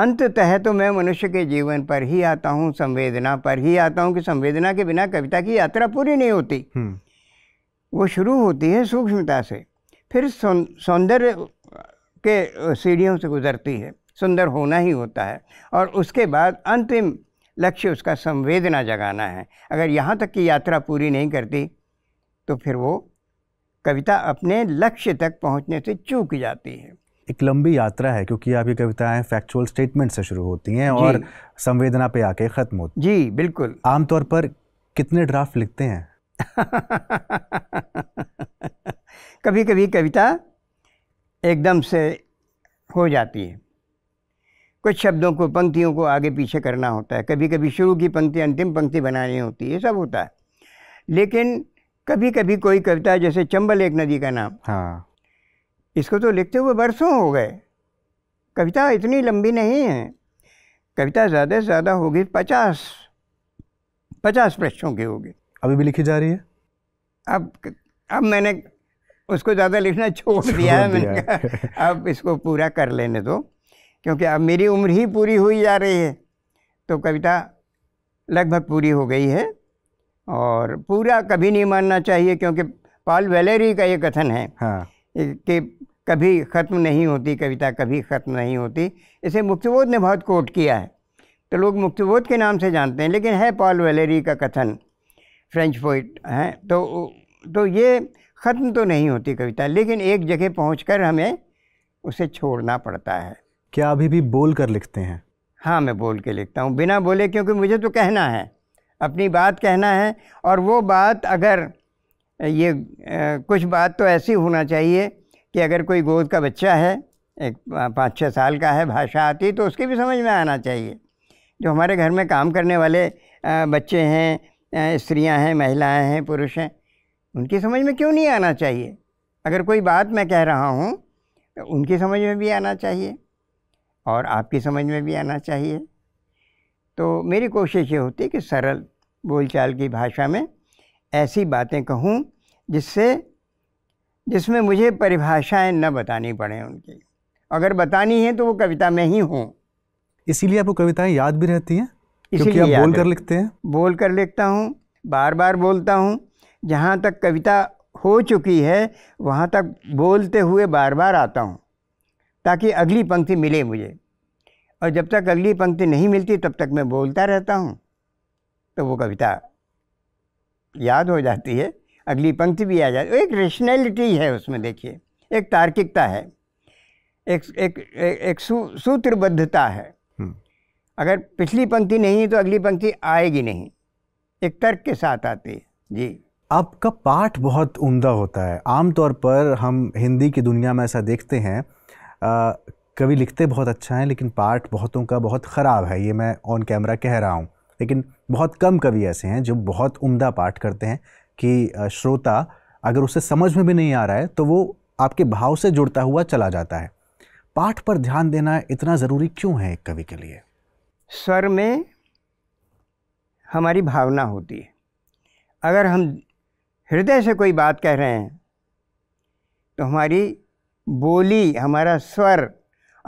अंततः तो मैं मनुष्य के जीवन पर ही आता हूँ संवेदना पर ही आता हूँ कि संवेदना के बिना कविता की यात्रा पूरी नहीं होती हम्म। वो शुरू होती है सूक्ष्मता से फिर सौंदर्य के सीढ़ियों से गुजरती है सुंदर होना ही होता है और उसके बाद अंतिम लक्ष्य उसका संवेदना जगाना है अगर यहाँ तक की यात्रा पूरी नहीं करती तो फिर वो कविता अपने लक्ष्य तक पहुँचने से चूक जाती है एक लंबी यात्रा है क्योंकि आपकी कविताएं फैक्चुअल स्टेटमेंट से शुरू होती हैं और संवेदना पे आके ख़त्म होती जी बिल्कुल आमतौर पर कितने ड्राफ्ट लिखते हैं कभी कभी कविता एकदम से हो जाती है कुछ शब्दों को पंक्तियों को आगे पीछे करना होता है कभी कभी शुरू की पंक्ति अंतिम पंक्ति बनानी होती है सब होता है लेकिन कभी कभी कोई कविता जैसे चंबल एक नदी का नाम हाँ इसको तो लिखते हुए बरसों हो गए कविता इतनी लंबी नहीं है कविता ज़्यादा से ज़्यादा होगी पचास पचास पृष्ठों की होगी अभी भी लिखी जा रही है अब अब मैंने उसको ज़्यादा लिखना छोड़ दिया है मैंने कहा अब इसको पूरा कर लेने दो क्योंकि अब मेरी उम्र ही पूरी हुई जा रही है तो कविता लगभग पूरी हो गई है और पूरा कभी नहीं मानना चाहिए क्योंकि पॉल वेलेरी का ये कथन है हाँ। कि कभी ख़त्म नहीं होती कविता कभी ख़त्म नहीं होती इसे मुक्तिबोध ने बहुत कोट किया है तो लोग मुक्तिबोध के नाम से जानते हैं लेकिन है पॉल वेलेरी का कथन फ्रेंच पोइट हैं तो तो ये ख़त्म तो नहीं होती कविता लेकिन एक जगह पहुँच हमें उसे छोड़ना पड़ता है क्या अभी भी बोल कर लिखते हैं हाँ मैं बोल के लिखता हूँ बिना बोले क्योंकि मुझे तो कहना है अपनी बात कहना है और वो बात अगर ये कुछ बात तो ऐसी होना चाहिए कि अगर कोई गोद का बच्चा है एक पाँच छः साल का है भाषा आती तो उसके भी समझ में आना चाहिए जो हमारे घर में काम करने वाले बच्चे हैं स्त्रियां हैं महिलाएं हैं पुरुष हैं उनकी समझ में क्यों नहीं आना चाहिए अगर कोई बात मैं कह रहा हूँ तो उनकी समझ में भी आना चाहिए और आपकी समझ में भी आना चाहिए तो मेरी कोशिश ये होती है कि सरल बोलचाल की भाषा में ऐसी बातें कहूँ जिससे जिसमें मुझे परिभाषाएं न बतानी पड़ें उनकी अगर बतानी है तो वो कविता में ही हों इसीलिए आपको कविताएं याद भी रहती हैं इसीलिए बोल कर लिखते हैं बोल कर लिखता हूँ बार बार बोलता हूँ जहाँ तक कविता हो चुकी है वहाँ तक बोलते हुए बार बार आता हूँ ताकि अगली पंक्ति मिले मुझे और जब तक अगली पंक्ति नहीं मिलती तब तक मैं बोलता रहता हूँ तो वो कविता याद हो जाती है अगली पंक्ति भी आ जाती एक रेशनैलिटी है उसमें देखिए एक तार्किकता है एक एक एक सू, सूत्रबद्धता है हम्म। अगर पिछली पंक्ति नहीं है तो अगली पंक्ति आएगी नहीं एक तर्क के साथ आती है जी आपका पाठ बहुत उम्दा होता है आमतौर पर हम हिंदी की दुनिया में ऐसा देखते हैं आ, कवि लिखते बहुत अच्छा हैं लेकिन पाठ बहुतों का बहुत ख़राब है ये मैं ऑन कैमरा कह रहा हूँ लेकिन बहुत कम कवि ऐसे हैं जो बहुत उम्दा पाठ करते हैं कि श्रोता अगर उसे समझ में भी नहीं आ रहा है तो वो आपके भाव से जुड़ता हुआ चला जाता है पाठ पर ध्यान देना इतना ज़रूरी क्यों है एक कवि के लिए स्वर में हमारी भावना होती है अगर हम हृदय से कोई बात कह रहे हैं तो हमारी बोली हमारा स्वर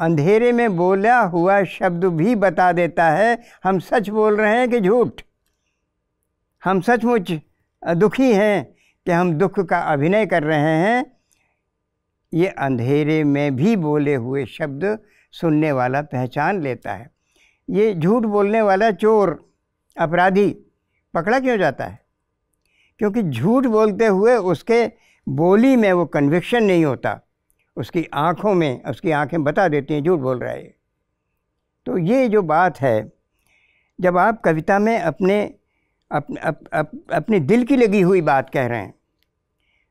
अंधेरे में बोला हुआ शब्द भी बता देता है हम सच बोल रहे हैं कि झूठ हम सचमुच दुखी हैं कि हम दुख का अभिनय कर रहे हैं ये अंधेरे में भी बोले हुए शब्द सुनने वाला पहचान लेता है ये झूठ बोलने वाला चोर अपराधी पकड़ा क्यों जाता है क्योंकि झूठ बोलते हुए उसके बोली में वो कन्विक्शन नहीं होता उसकी आँखों में उसकी आँखें बता देती हैं झूठ बोल रहा है तो ये जो बात है जब आप कविता में अपने अप, अप, अप, अपने दिल की लगी हुई बात कह रहे हैं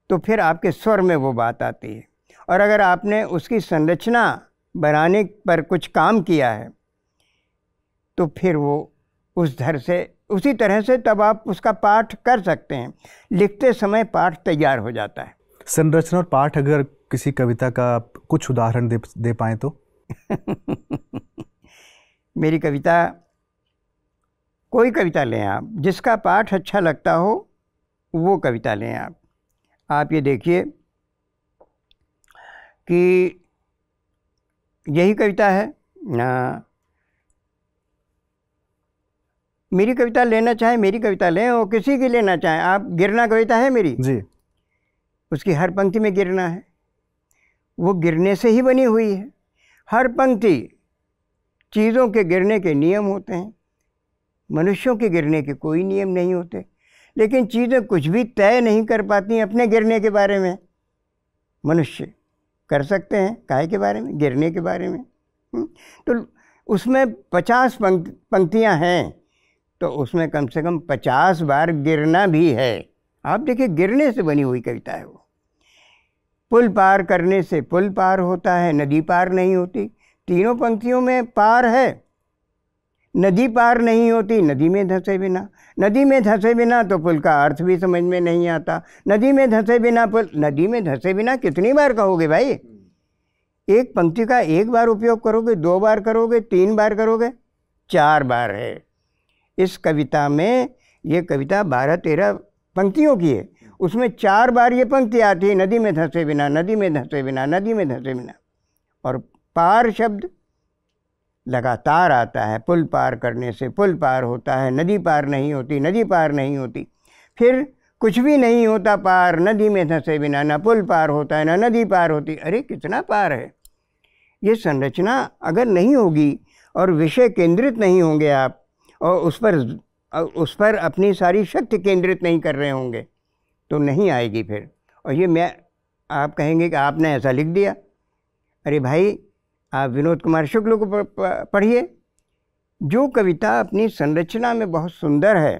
तो फिर आपके स्वर में वो बात आती है और अगर आपने उसकी संरचना बनाने पर कुछ काम किया है तो फिर वो उस धर से उसी तरह से तब आप उसका पाठ कर सकते हैं लिखते समय पाठ तैयार हो जाता है संरचना और पाठ अगर किसी कविता का कुछ उदाहरण दे दे पाए तो मेरी कविता कोई कविता लें आप जिसका पाठ अच्छा लगता हो वो कविता लें आप आप ये देखिए कि यही कविता है ना मेरी कविता लेना चाहे मेरी कविता लें और किसी की लेना चाहें आप गिरना कविता है मेरी जी उसकी हर पंक्ति में गिरना है वो गिरने से ही बनी हुई है हर पंक्ति चीज़ों के गिरने के नियम होते हैं मनुष्यों के गिरने के कोई नियम नहीं होते लेकिन चीज़ें कुछ भी तय नहीं कर पाती अपने गिरने के बारे में मनुष्य कर सकते हैं काय के बारे में गिरने के बारे में हम्म। तो उसमें पचास पंक्तियां हैं तो उसमें कम से कम पचास बार गिरना भी है आप देखिए गिरने से बनी हुई कविता है वो पुल पार करने से पुल पार होता है नदी पार नहीं होती तीनों पंक्तियों में पार है नदी पार नहीं होती नदी में धंसे बिना नदी में धंसे बिना तो पुल का अर्थ भी समझ में नहीं आता नदी में धंसे बिना पुल नदी में धंसे बिना कितनी बार कहोगे भाई एक पंक्ति का एक बार उपयोग करोगे दो बार करोगे तीन बार करोगे चार बार है इस कविता में ये कविता बारह तेरह पंक्तियों की है उसमें चार बार ये पंक्ति आती है नदी में धंसे बिना नदी में धंसे बिना नदी में धंसे बिना और पार शब्द लगातार आता है पुल पार करने से पुल पार होता है नदी पार नहीं होती नदी पार नहीं होती फिर कुछ भी नहीं होता पार नदी में धंसे बिना ना पुल पार होता है ना नदी पार होती अरे कितना पार है ये संरचना अगर नहीं होगी और विषय केंद्रित नहीं होंगे आप और उस पर उस पर अपनी सारी शक्ति केंद्रित नहीं कर रहे होंगे तो नहीं आएगी फिर और ये मैं आप कहेंगे कि आपने ऐसा लिख दिया अरे भाई आप विनोद कुमार शुक्ल को पढ़िए जो कविता अपनी संरचना में बहुत सुंदर है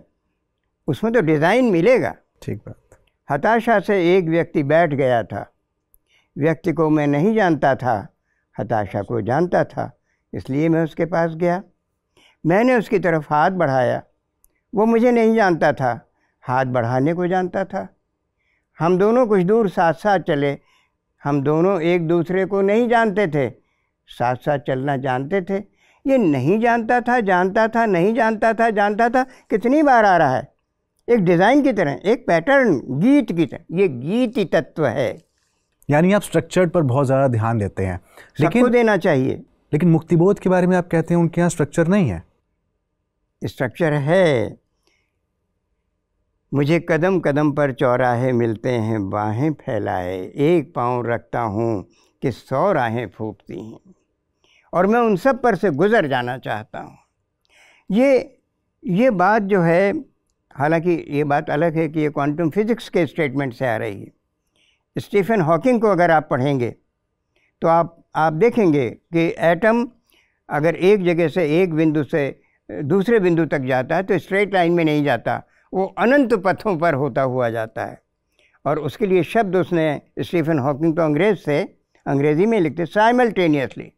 उसमें तो डिज़ाइन मिलेगा ठीक बात हताशा से एक व्यक्ति बैठ गया था व्यक्ति को मैं नहीं जानता था हताशा को जानता था इसलिए मैं उसके पास गया मैंने उसकी तरफ हाथ बढ़ाया वो मुझे नहीं जानता था हाथ बढ़ाने को जानता था हम दोनों कुछ दूर साथ साथ चले हम दोनों एक दूसरे को नहीं जानते थे साथ साथ चलना जानते थे ये नहीं जानता था जानता था नहीं जानता था जानता था कितनी बार आ रहा है एक डिज़ाइन की तरह एक पैटर्न गीत की तरह ये गीत ही तत्व है यानी आप स्ट्रक्चर पर बहुत ज़्यादा ध्यान देते हैं लेकिन देना चाहिए लेकिन मुक्तिबोध के बारे में आप कहते हैं उनके यहाँ स्ट्रक्चर नहीं है स्ट्रक्चर है मुझे कदम कदम पर चौराहे मिलते हैं बाहें फैलाए एक पाँव रखता हूँ कि सौ राहें फूकती हैं और मैं उन सब पर से गुज़र जाना चाहता हूँ ये ये बात जो है हालांकि ये बात अलग है कि ये क्वांटम फिजिक्स के स्टेटमेंट से आ रही है स्टीफन हॉकिंग को अगर आप पढ़ेंगे तो आप आप देखेंगे कि एटम अगर एक जगह से एक बिंदु से दूसरे बिंदु तक जाता है तो स्ट्रेट लाइन में नहीं जाता वो अनंत पथों पर होता हुआ जाता है और उसके लिए शब्द उसने स्टीफन हॉकिंग तो अंग्रेज से अंग्रेज़ी में लिखते simultaneously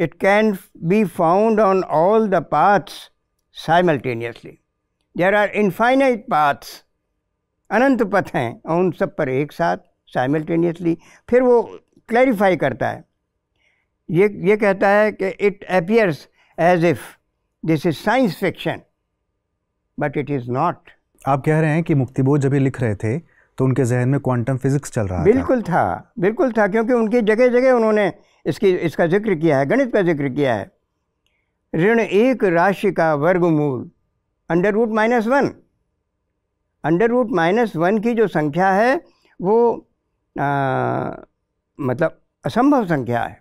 it can be found on all the paths simultaneously there are infinite paths अनंत पथ हैं और उन सब पर एक साथ साइमल्टेनियसली फिर वो क्लैरिफाई करता है ये ये कहता है कि it appears as if this is science fiction but it is not आप कह रहे हैं कि मुक्तिबोध जब ये लिख रहे थे तो उनके जहन में क्वांटम फिजिक्स चल रहा बिल्कुल था बिल्कुल था क्योंकि उनकी जगह जगह उन्होंने इसकी इसका जिक्र किया है गणित का जिक्र किया है ऋण एक राशि का वर्गमूल under root minus one under root minus one की जो संख्या है वो आ, मतलब असंभव संख्या है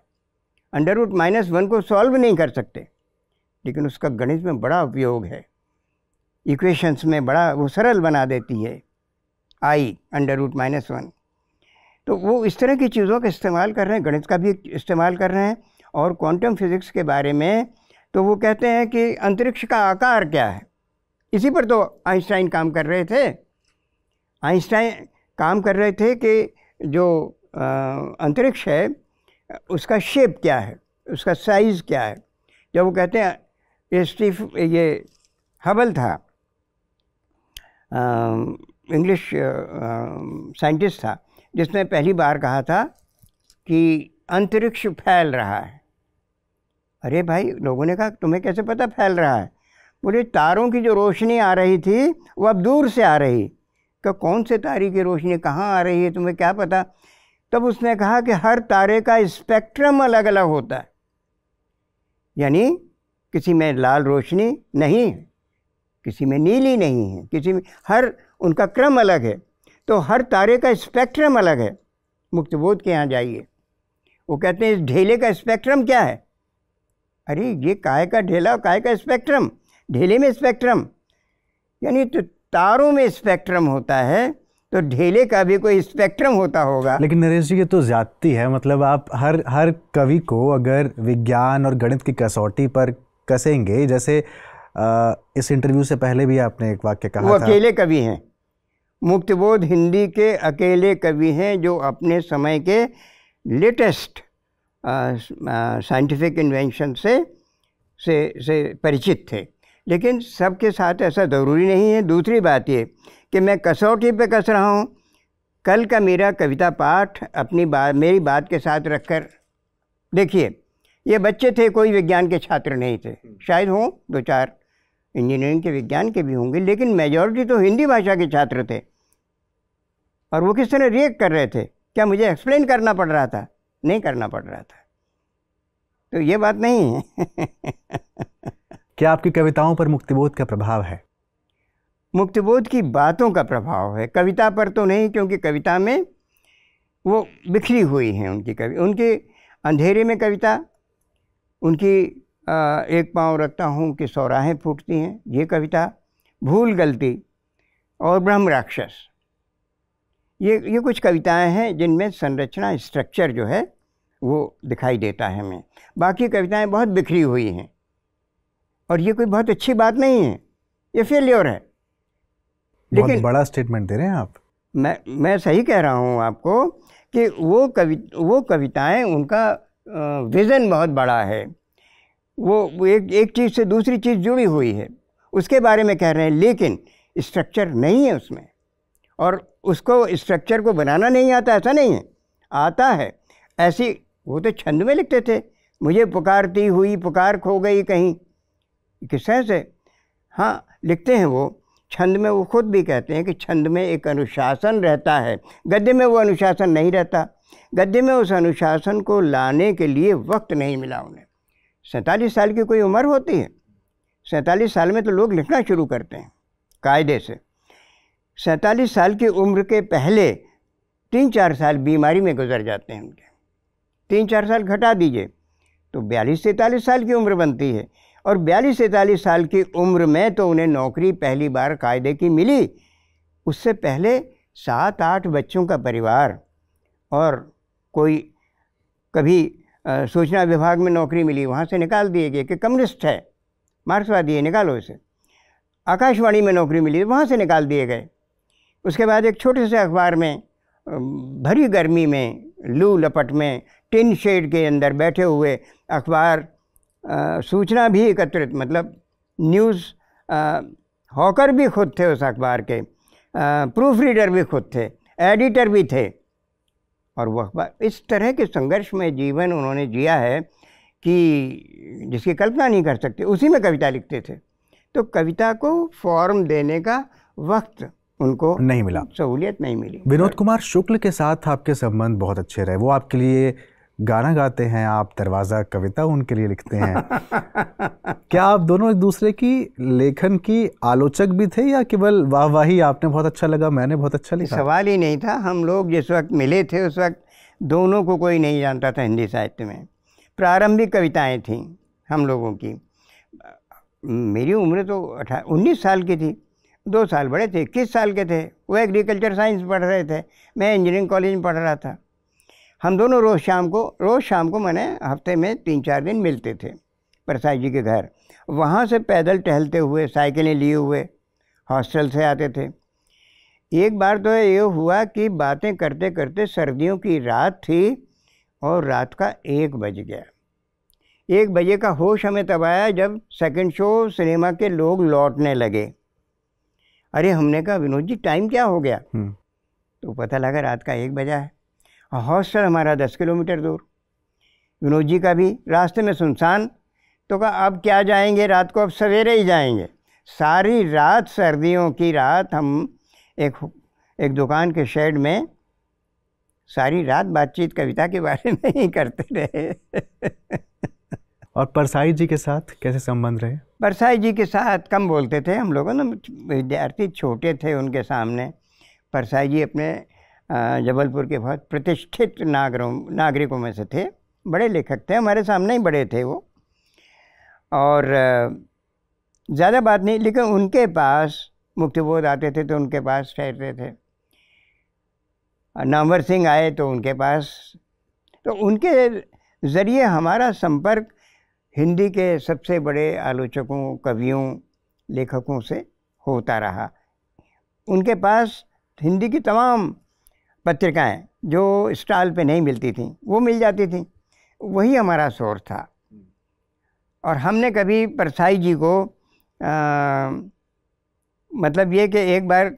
अंडर रूट माइनस वन को सॉल्व नहीं कर सकते लेकिन उसका गणित में बड़ा उपयोग है इक्वेशंस में बड़ा वो सरल बना देती है i under root minus one तो वो इस तरह की चीज़ों का इस्तेमाल कर रहे हैं गणित का भी इस्तेमाल कर रहे हैं और क्वांटम फिज़िक्स के बारे में तो वो कहते हैं कि अंतरिक्ष का आकार क्या है इसी पर तो आइंस्टाइन काम कर रहे थे आइंस्टाइन काम कर रहे थे कि जो अंतरिक्ष है उसका शेप क्या है उसका साइज़ क्या है जब वो कहते हैं स्टीफ ये हबल था इंग्लिश साइंटिस्ट था जिसने पहली बार कहा था कि अंतरिक्ष फैल रहा है अरे भाई लोगों ने कहा तुम्हें कैसे पता फैल रहा है बोले तारों की जो रोशनी आ रही थी वो अब दूर से आ रही क्या कौन से तारे की रोशनी कहाँ आ रही है तुम्हें क्या पता तब उसने कहा कि हर तारे का स्पेक्ट्रम अलग अलग होता है यानी किसी में लाल रोशनी नहीं है किसी में नीली नहीं है किसी में हर उनका क्रम अलग है तो हर तारे का स्पेक्ट्रम अलग है मुक्तबोध के यहाँ जाइए वो कहते हैं इस ढेले का स्पेक्ट्रम क्या है अरे ये काय का ढेला और काय का स्पेक्ट्रम ढेले में स्पेक्ट्रम यानी तो तारों में स्पेक्ट्रम होता है तो ढेले का भी कोई स्पेक्ट्रम होता होगा लेकिन नरेश जी ये तो ज्यादती है मतलब आप हर हर कवि को अगर विज्ञान और गणित की कसौटी पर कसेंगे जैसे आ, इस इंटरव्यू से पहले भी आपने एक वाक्य कहा वो अकेले कवि हैं मुक्तबोध हिंदी के अकेले कवि हैं जो अपने समय के लेटेस्ट साइंटिफिक इन्वेंशन से से से परिचित थे लेकिन सबके साथ ऐसा ज़रूरी नहीं है दूसरी बात ये कि मैं कसौटी पे कस रहा हूँ कल का मेरा कविता पाठ अपनी बात मेरी बात के साथ रखकर देखिए ये बच्चे थे कोई विज्ञान के छात्र नहीं थे हम्म। शायद हों दो चार इंजीनियरिंग के विज्ञान के भी होंगे लेकिन मेजॉरिटी तो हिंदी भाषा के छात्र थे और वो किस तरह रिएक्ट कर रहे थे क्या मुझे एक्सप्लेन करना पड़ रहा था नहीं करना पड़ रहा था तो ये बात नहीं है क्या आपकी कविताओं पर मुक्तिबोध का प्रभाव है मुक्तिबोध की बातों का प्रभाव है कविता पर तो नहीं क्योंकि कविता में वो बिखरी हुई हैं उनकी कवि उनकी अंधेरे में कविता उनकी एक पाँव रखता हूँ कि सौराहें फूटती हैं ये कविता भूल गलती और ब्रह्म राक्षस ये ये कुछ कविताएं हैं जिनमें संरचना स्ट्रक्चर जो है वो दिखाई देता है हमें बाकी कविताएं बहुत बिखरी हुई हैं और ये कोई बहुत अच्छी बात नहीं है ये फेल्योर है लेकिन बड़ा स्टेटमेंट दे रहे हैं आप मैं मैं सही कह रहा हूँ आपको कि वो कवि वो कविताएं उनका विज़न बहुत बड़ा है वो एक एक चीज़ से दूसरी चीज़ जुड़ी हुई है उसके बारे में कह रहे हैं लेकिन स्ट्रक्चर नहीं है उसमें और उसको स्ट्रक्चर को बनाना नहीं आता ऐसा नहीं है आता है ऐसी वो तो छंद में लिखते थे मुझे पुकारती हुई पुकार खो गई कहीं किस तरह से हाँ लिखते हैं वो छंद में वो खुद भी कहते हैं कि छंद में एक अनुशासन रहता है गद्य में वो अनुशासन नहीं रहता गद्य में उस अनुशासन को लाने के लिए वक्त नहीं मिला उन्हें सैंतालीस साल की कोई उम्र होती है सैंतालीस साल में तो लोग लिखना शुरू करते हैं कायदे से सैंतालीस साल की उम्र के पहले तीन चार साल बीमारी में गुजर जाते हैं उनके तीन चार साल घटा दीजिए तो बयालीस सैंतालीस साल की उम्र बनती है और बयालीस सैंतालीस साल की उम्र में तो उन्हें नौकरी पहली बार कायदे की मिली उससे पहले सात आठ बच्चों का परिवार और कोई कभी सूचना विभाग में नौकरी मिली वहाँ से निकाल दिए गए कि कम्युनिस्ट है मार्क्सवादी है निकालो इसे आकाशवाणी में नौकरी मिली वहाँ से निकाल दिए गए उसके बाद एक छोटे से अखबार में भरी गर्मी में लू लपट में टिन शेड के अंदर बैठे हुए अखबार सूचना भी एकत्रित मतलब न्यूज़ हॉकर भी खुद थे उस अखबार के प्रूफ रीडर भी खुद थे एडिटर भी थे और वह अखबार इस तरह के संघर्ष में जीवन उन्होंने जिया है कि जिसकी कल्पना नहीं कर सकते उसी में कविता लिखते थे तो कविता को फॉर्म देने का वक्त उनको नहीं मिला सहूलियत नहीं मिली विनोद कुमार शुक्ल के साथ आपके संबंध बहुत अच्छे रहे वो आपके लिए गाना गाते हैं आप दरवाज़ा कविता उनके लिए लिखते हैं क्या आप दोनों एक दूसरे की लेखन की आलोचक भी थे या केवल वाह वाही आपने बहुत अच्छा लगा मैंने बहुत अच्छा लिखा सवाल ही नहीं था हम लोग जिस वक्त मिले थे उस वक्त दोनों को कोई नहीं जानता था हिंदी साहित्य में प्रारंभिक कविताएँ थीं हम लोगों की मेरी उम्र तो अठा उन्नीस साल की थी दो साल बड़े थे किस साल के थे वो एग्रीकल्चर साइंस पढ़ रहे थे मैं इंजीनियरिंग कॉलेज में पढ़ रहा था हम दोनों रोज़ शाम को रोज़ शाम को मैंने हफ्ते में तीन चार दिन मिलते थे प्रसाद जी के घर वहाँ से पैदल टहलते हुए साइकिलें लिए हुए हॉस्टल से आते थे एक बार तो ये हुआ कि बातें करते करते सर्दियों की रात थी और रात का एक बज गया एक बजे का होश हमें तब आया जब सेकंड शो सिनेमा के लोग लौटने लगे अरे हमने कहा विनोद जी टाइम क्या हो गया हम्म। तो पता लगा रात का एक बजा है और हॉस्टल हमारा दस किलोमीटर दूर विनोद जी का भी रास्ते में सुनसान तो कहा अब क्या जाएंगे रात को अब सवेरे ही जाएंगे सारी रात सर्दियों की रात हम एक एक दुकान के शेड में सारी रात बातचीत कविता के बारे में ही करते रहे और परसाई जी के साथ कैसे संबंध रहे परसाई जी के साथ कम बोलते थे हम लोगों ना विद्यार्थी छोटे थे उनके सामने परसाई जी अपने जबलपुर के बहुत प्रतिष्ठित नागरों नागरिकों में से थे बड़े लेखक थे हमारे सामने ही बड़े थे वो और ज़्यादा बात नहीं लेकिन उनके पास मुक्तिबोध आते थे तो उनके पास ठहरते थे नामवर सिंह आए तो उनके पास तो उनके ज़रिए हमारा संपर्क हिंदी के सबसे बड़े आलोचकों कवियों लेखकों से होता रहा उनके पास हिंदी की तमाम पत्रिकाएं जो स्टॉल पे नहीं मिलती थी वो मिल जाती थी वही हमारा शोर था और हमने कभी परसाई जी को आ, मतलब ये कि एक बार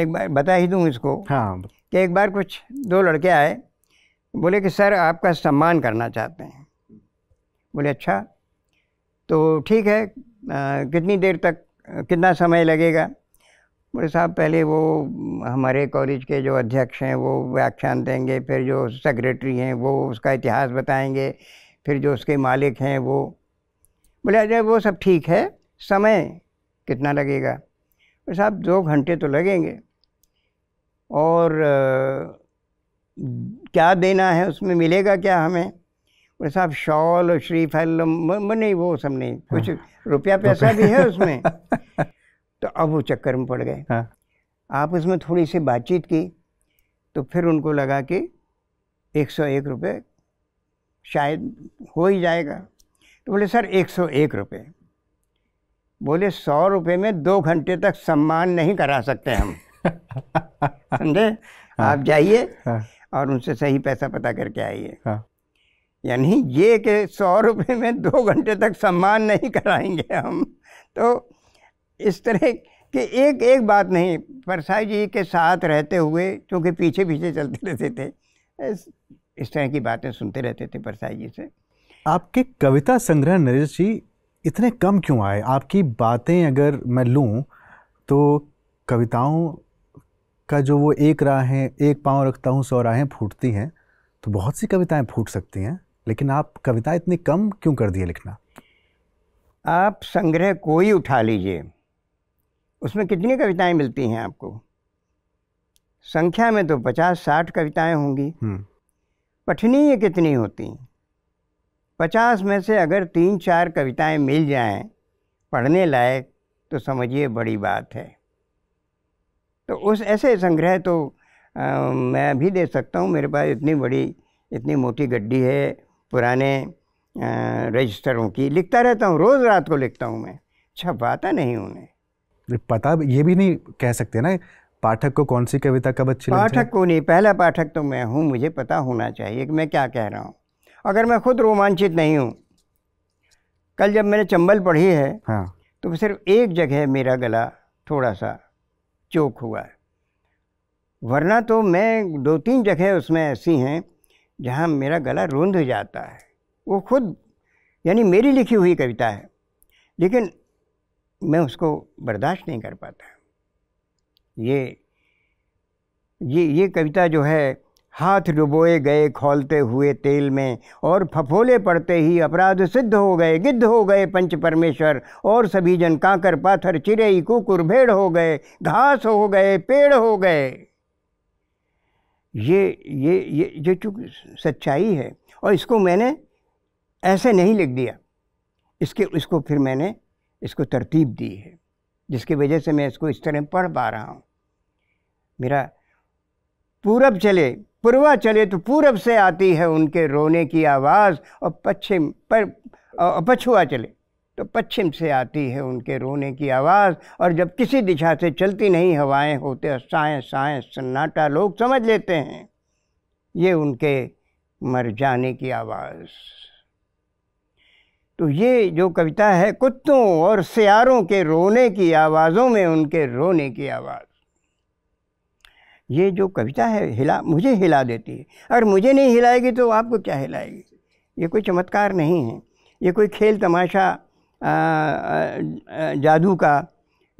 एक बार बता ही दूँ इसको हाँ कि एक बार कुछ दो लड़के आए बोले कि सर आपका सम्मान करना चाहते हैं बोले अच्छा तो ठीक है आ, कितनी देर तक कितना समय लगेगा बड़े साहब पहले वो हमारे कॉलेज के जो अध्यक्ष हैं वो व्याख्यान देंगे फिर जो सेक्रेटरी हैं वो उसका इतिहास बताएंगे फिर जो उसके मालिक हैं वो बोले अजय वो सब ठीक है समय कितना लगेगा बड़े साहब दो घंटे तो लगेंगे और क्या देना है उसमें मिलेगा क्या हमें बोले साहब शॉल श्रीफल नहीं वो सब नहीं कुछ हाँ। रुपया पैसा भी है उसमें तो अब वो चक्कर में पड़ गए हाँ। उसमें थोड़ी सी बातचीत की तो फिर उनको लगा कि एक सौ एक रुपये शायद हो ही जाएगा तो बोले सर एक सौ एक रुपये बोले सौ रुपये में दो घंटे तक सम्मान नहीं करा सकते हम समझे हाँ। आप जाइए हाँ। और उनसे सही पैसा पता करके आइए हाँ। यानी ये कि सौ रुपये में दो घंटे तक सम्मान नहीं कराएंगे हम तो इस तरह कि एक एक बात नहीं परसाई जी के साथ रहते हुए क्योंकि पीछे पीछे चलते रहते थे इस तरह की बातें सुनते रहते थे परसाई जी से आपके कविता संग्रह नरेश जी इतने कम क्यों आए आपकी बातें अगर मैं लूँ तो कविताओं का जो वो एक राहें एक पाँव रखता हूँ सौ राहें फूटती हैं तो बहुत सी कविताएं फूट सकती हैं लेकिन आप कविताएं इतनी कम क्यों कर दिए लिखना आप संग्रह कोई उठा लीजिए उसमें कितनी कविताएं मिलती हैं आपको संख्या में तो पचास साठ कविताएं होंगी हम्म। पठनीय कितनी होती पचास में से अगर तीन चार कविताएं मिल जाएं पढ़ने लायक तो समझिए बड़ी बात है तो उस ऐसे संग्रह तो आ, मैं भी दे सकता हूँ मेरे पास इतनी बड़ी इतनी मोटी गड्डी है पुराने रजिस्टरों की लिखता रहता हूँ रोज़ रात को लिखता हूँ मैं छपाता नहीं उन्हें पता ये भी नहीं कह सकते ना पाठक को कौन सी कविता कब अच्छी पाठक को नहीं पहला पाठक तो मैं हूँ मुझे पता होना चाहिए कि मैं क्या कह रहा हूँ अगर मैं खुद रोमांचित नहीं हूँ कल जब मैंने चंबल पढ़ी है हाँ तो सिर्फ एक जगह मेरा गला थोड़ा सा चोक हुआ है वरना तो मैं दो तीन जगह उसमें ऐसी हैं जहाँ मेरा गला रुंध जाता है वो खुद यानी मेरी लिखी हुई कविता है लेकिन मैं उसको बर्दाश्त नहीं कर पाता ये ये ये कविता जो है हाथ डुबोए गए खोलते हुए तेल में और फफोले पड़ते ही अपराध सिद्ध हो गए गिद्ध हो गए पंच परमेश्वर और सभी जन कांकर पाथर चिड़ई कुकुर भेड़ हो गए घास हो गए पेड़ हो गए ये ये ये जो चूँकि सच्चाई है और इसको मैंने ऐसे नहीं लिख दिया इसके इसको फिर मैंने इसको तरतीब दी है जिसकी वजह से मैं इसको इस तरह पढ़ पा रहा हूँ मेरा पूरब चले पूर्वा चले तो पूरब से आती है उनके रोने की आवाज़ और पश्चिम पर पछुआ चले तो पश्चिम से आती है उनके रोने की आवाज़ और जब किसी दिशा से चलती नहीं हवाएं होते साएं साएं सन्नाटा लोग समझ लेते हैं ये उनके मर जाने की आवाज़ तो ये जो कविता है कुत्तों और सियारों के रोने की आवाज़ों में उनके रोने की आवाज़ ये जो कविता है हिला मुझे हिला देती है अगर मुझे नहीं हिलाएगी तो आपको क्या हिलाएगी ये कोई चमत्कार नहीं है ये कोई खेल तमाशा जादू का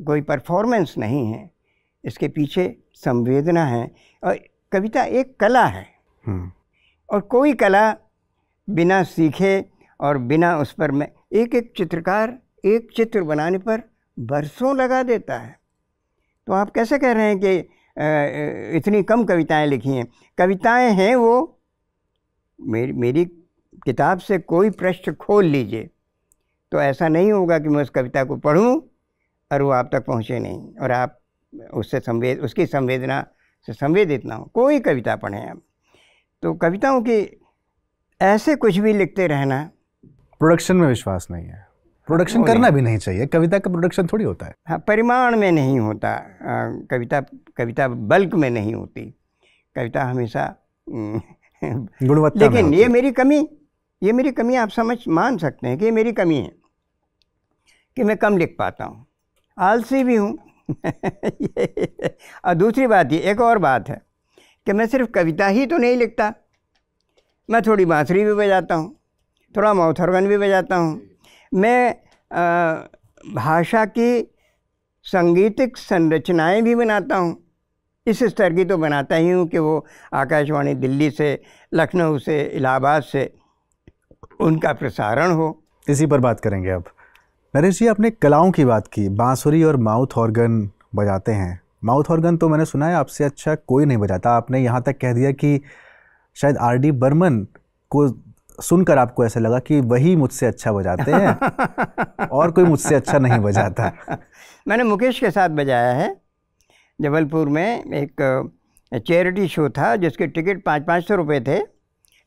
कोई परफॉर्मेंस नहीं है इसके पीछे संवेदना है और कविता एक कला है हम्म। और कोई कला बिना सीखे और बिना उस पर मैं एक एक चित्रकार एक चित्र बनाने पर बरसों लगा देता है तो आप कैसे कह रहे हैं कि इतनी कम कविताएं लिखी हैं कविताएं हैं वो मेरी मेरी किताब से कोई पृष्ठ खोल लीजिए तो ऐसा नहीं होगा कि मैं उस कविता को पढ़ूं और वो आप तक पहुंचे नहीं और आप उससे संवेद उसकी संवेदना से संवेदित ना हो कोई कविता पढ़ें आप तो कविताओं की ऐसे कुछ भी लिखते रहना प्रोडक्शन में विश्वास नहीं है प्रोडक्शन करना भी नहीं चाहिए कविता का प्रोडक्शन थोड़ी होता है हाँ परिमाण में नहीं होता कविता कविता बल्क में नहीं होती कविता हमेशा गुणवत्ता लेकिन ये मेरी कमी ये मेरी कमी आप समझ मान सकते हैं कि ये मेरी कमी है कि मैं कम लिख पाता हूँ आलसी भी हूँ और दूसरी बात ये एक और बात है कि मैं सिर्फ कविता ही तो नहीं लिखता मैं थोड़ी बाँसुरी भी बजाता हूँ थोड़ा माउथरगन भी बजाता हूँ मैं भाषा की संगीतिक संरचनाएं भी बनाता हूँ इस स्तर की तो बनाता ही हूँ कि वो आकाशवाणी दिल्ली से लखनऊ से इलाहाबाद से उनका प्रसारण हो इसी पर बात करेंगे अब नरेश जी आपने कलाओं की बात की बांसुरी और माउथ ऑर्गन बजाते हैं माउथ ऑर्गन तो मैंने सुना है आपसे अच्छा कोई नहीं बजाता आपने यहाँ तक कह दिया कि शायद आर डी बर्मन को सुनकर आपको ऐसा लगा कि वही मुझसे अच्छा बजाते हैं और कोई मुझसे अच्छा नहीं बजाता मैंने मुकेश के साथ बजाया है जबलपुर में एक चैरिटी शो था जिसके टिकट पाँच पाँच सौ रुपये थे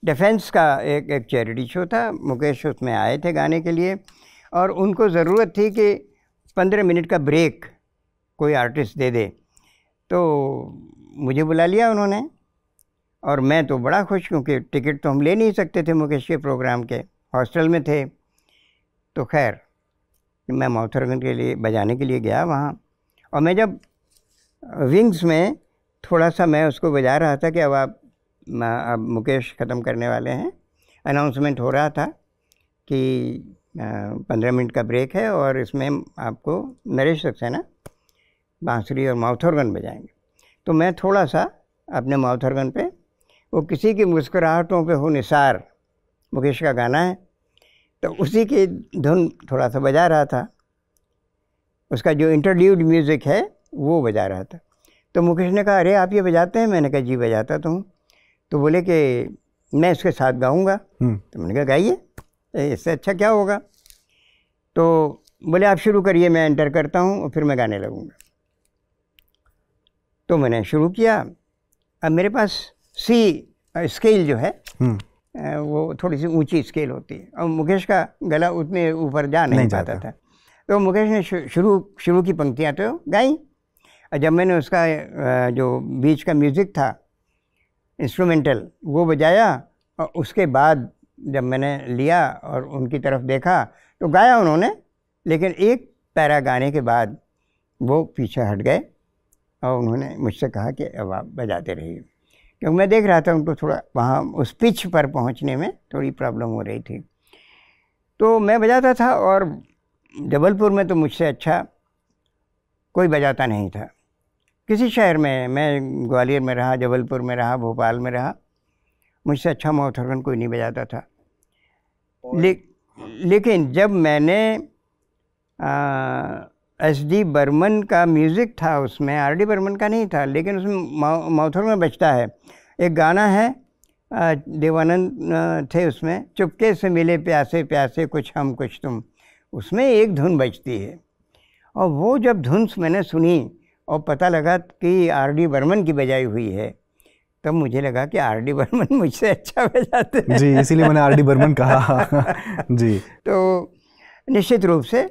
डिफेंस का एक एक चैरिटी शो था मुकेश उसमें आए थे गाने के लिए और उनको ज़रूरत थी कि पंद्रह मिनट का ब्रेक कोई आर्टिस्ट दे दे तो मुझे बुला लिया उन्होंने और मैं तो बड़ा खुश क्योंकि टिकट तो हम ले नहीं सकते थे मुकेश के प्रोग्राम के हॉस्टल में थे तो खैर मैं माउथरगन के लिए बजाने के लिए गया वहाँ और मैं जब विंग्स में थोड़ा सा मैं उसको बजा रहा था कि अब आप अब मुकेश ख़त्म करने वाले हैं अनाउंसमेंट हो रहा था कि पंद्रह मिनट का ब्रेक है और इसमें आपको नरेश सक्सेना बांसुरी और माउथरगन बजाएंगे तो मैं थोड़ा सा अपने माउथरगन पर पे वो किसी की मुस्कुराहटों पे हो निसार मुकेश का गाना है तो उसी की धुन थोड़ा सा बजा रहा था उसका जो इंटरड्यूड म्यूज़िक है वो बजा रहा था तो मुकेश ने कहा अरे आप ये बजाते हैं मैंने कहा जी बजाता तो तो बोले कि मैं इसके साथ गाऊंगा हम्म। तो मैंने कहा गाइए इससे अच्छा क्या होगा तो बोले आप शुरू करिए मैं एंटर करता हूँ और फिर मैं गाने लगूँगा तो मैंने शुरू किया अब मेरे पास सी स्केल जो है हम्म। वो थोड़ी सी ऊंची स्केल होती है और मुकेश का गला उतने ऊपर जा नहीं, नहीं पाता था तो मुकेश ने शुरू शुरू की पंक्तियाँ तो गाई और जब मैंने उसका जो बीच का म्यूज़िक था इंस्ट्रूमेंटल वो बजाया और उसके बाद जब मैंने लिया और उनकी तरफ देखा तो गाया उन्होंने लेकिन एक पैरा गाने के बाद वो पीछे हट गए और उन्होंने मुझसे कहा कि अब आप बजाते रहिए क्योंकि मैं देख रहा था उनको थोड़ा वहाँ उस पिच पर पहुँचने में थोड़ी प्रॉब्लम हो रही थी तो मैं बजाता था और जबलपुर में तो मुझसे अच्छा कोई बजाता नहीं था किसी शहर में मैं ग्वालियर में रहा जबलपुर में रहा भोपाल में रहा मुझसे अच्छा मोहथरगन कोई नहीं बजाता था ले, लेकिन जब मैंने आ, एस डी बर्मन का म्यूज़िक था उसमें आर डी बर्मन का नहीं था लेकिन उसमें माथुर में बचता है एक गाना है देवानंद थे उसमें चुपके से मिले प्यासे प्यासे कुछ हम कुछ तुम उसमें एक धुन बजती है और वो जब धुन मैंने सुनी और पता लगा कि आर डी बर्मन की बजाई हुई है तब मुझे लगा कि आर डी बर्मन मुझसे अच्छा बजाते हैं जी इसीलिए मैंने आर डी बर्मन कहा जी तो निश्चित रूप से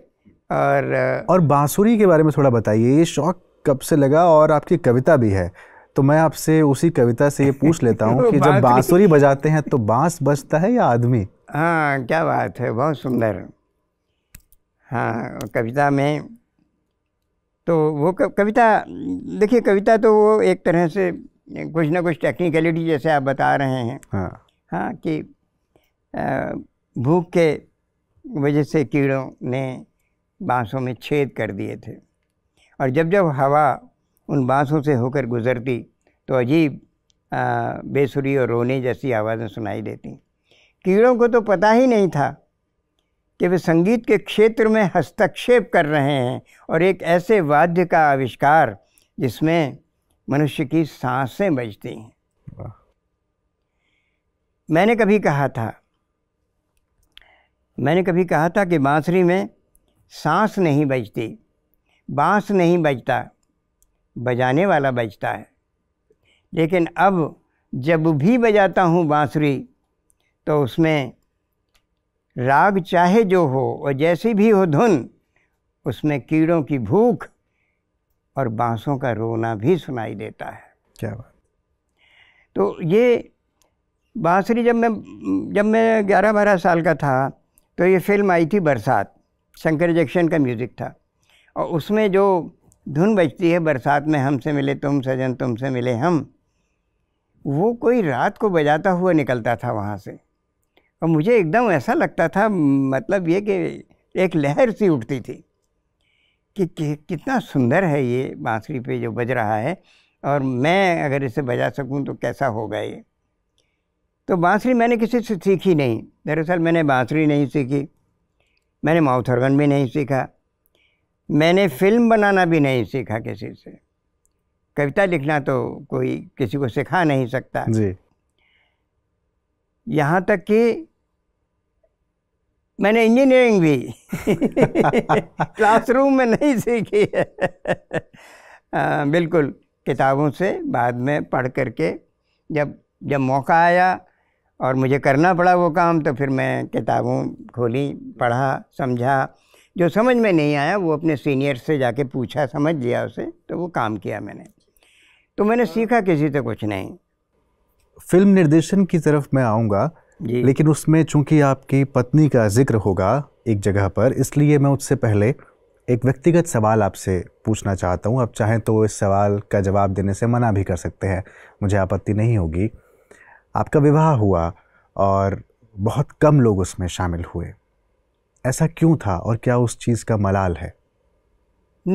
और और बांसुरी के बारे में थोड़ा बताइए ये शौक कब से लगा और आपकी कविता भी है तो मैं आपसे उसी कविता से ये पूछ लेता हूँ कि जब बांसुरी बजाते हैं तो बांस बजता है या आदमी हाँ क्या बात है बहुत सुंदर हाँ कविता में तो वो कविता देखिए कविता तो वो एक तरह से कुछ ना कुछ टेक्निकलिटी जैसे आप बता रहे हैं हाँ, हाँ कि भूख के वजह से कीड़ों ने बाँसों में छेद कर दिए थे और जब जब हवा उन बाँसों से होकर गुजरती तो अजीब बेसुरी और रोने जैसी आवाज़ें सुनाई देती कीड़ों को तो पता ही नहीं था कि वे संगीत के क्षेत्र में हस्तक्षेप कर रहे हैं और एक ऐसे वाद्य का आविष्कार जिसमें मनुष्य की सांसें बजती हैं मैंने कभी कहा था मैंने कभी कहा था कि बांसुरी में सांस नहीं बजती बांस नहीं बजता बजाने वाला बजता है लेकिन अब जब भी बजाता हूँ बांसुरी तो उसमें राग चाहे जो हो और जैसी भी हो धुन उसमें कीड़ों की भूख और बांसों का रोना भी सुनाई देता है क्या बात तो ये बांसुरी जब मैं जब मैं ग्यारह बारह साल का था तो ये फिल्म आई थी बरसात शंकर जक्शन का म्यूज़िक था और उसमें जो धुन बजती है बरसात में हमसे मिले तुम सजन तुमसे मिले हम वो कोई रात को बजाता हुआ निकलता था वहाँ से और मुझे एकदम ऐसा लगता था मतलब ये कि एक लहर सी उठती थी कि, कि कितना सुंदर है ये बांसुरी पे जो बज रहा है और मैं अगर इसे बजा सकूं तो कैसा होगा ये तो बांसुरी मैंने किसी से सीखी नहीं दरअसल मैंने बांसुरी नहीं सीखी मैंने माउथ ऑर्गन भी नहीं सीखा मैंने फिल्म बनाना भी नहीं सीखा किसी से कविता लिखना तो कोई किसी को सिखा नहीं सकता जी यहाँ तक कि मैंने इंजीनियरिंग भी क्लासरूम में नहीं सीखी है आ, बिल्कुल किताबों से बाद में पढ़ करके जब जब मौका आया और मुझे करना पड़ा वो काम तो फिर मैं किताबों खोली पढ़ा समझा जो समझ में नहीं आया वो अपने सीनियर से जाके पूछा समझ लिया उसे तो वो काम किया मैंने तो मैंने हाँ। सीखा किसी से कुछ नहीं फिल्म निर्देशन की तरफ मैं आऊँगा लेकिन उसमें चूंकि आपकी पत्नी का जिक्र होगा एक जगह पर इसलिए मैं उससे पहले एक व्यक्तिगत सवाल आपसे पूछना चाहता हूँ आप चाहें तो इस सवाल का जवाब देने से मना भी कर सकते हैं मुझे आपत्ति नहीं होगी आपका विवाह हुआ और बहुत कम लोग उसमें शामिल हुए ऐसा क्यों था और क्या उस चीज़ का मलाल है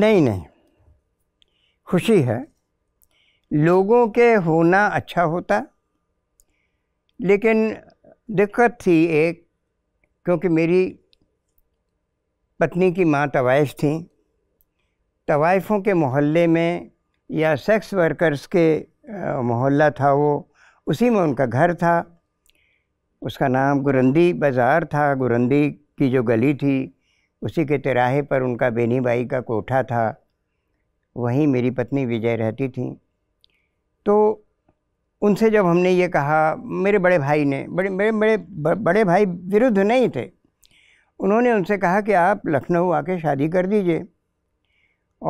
नहीं नहीं खुशी है लोगों के होना अच्छा होता लेकिन दिक्कत थी एक क्योंकि मेरी पत्नी की माँ तवाइफ थी तवाइफों के मोहल्ले में या सेक्स वर्कर्स के मोहल्ला था वो उसी में उनका घर था उसका नाम गुरंदी बाज़ार था गुरंदी की जो गली थी उसी के तिराहे पर उनका बेनी बाई का कोठा था वहीं मेरी पत्नी विजय रहती थी तो उनसे जब हमने ये कहा मेरे बड़े भाई ने बड़े मेरे बड़े बड़े भाई विरुद्ध नहीं थे उन्होंने उनसे कहा कि आप लखनऊ आके शादी कर दीजिए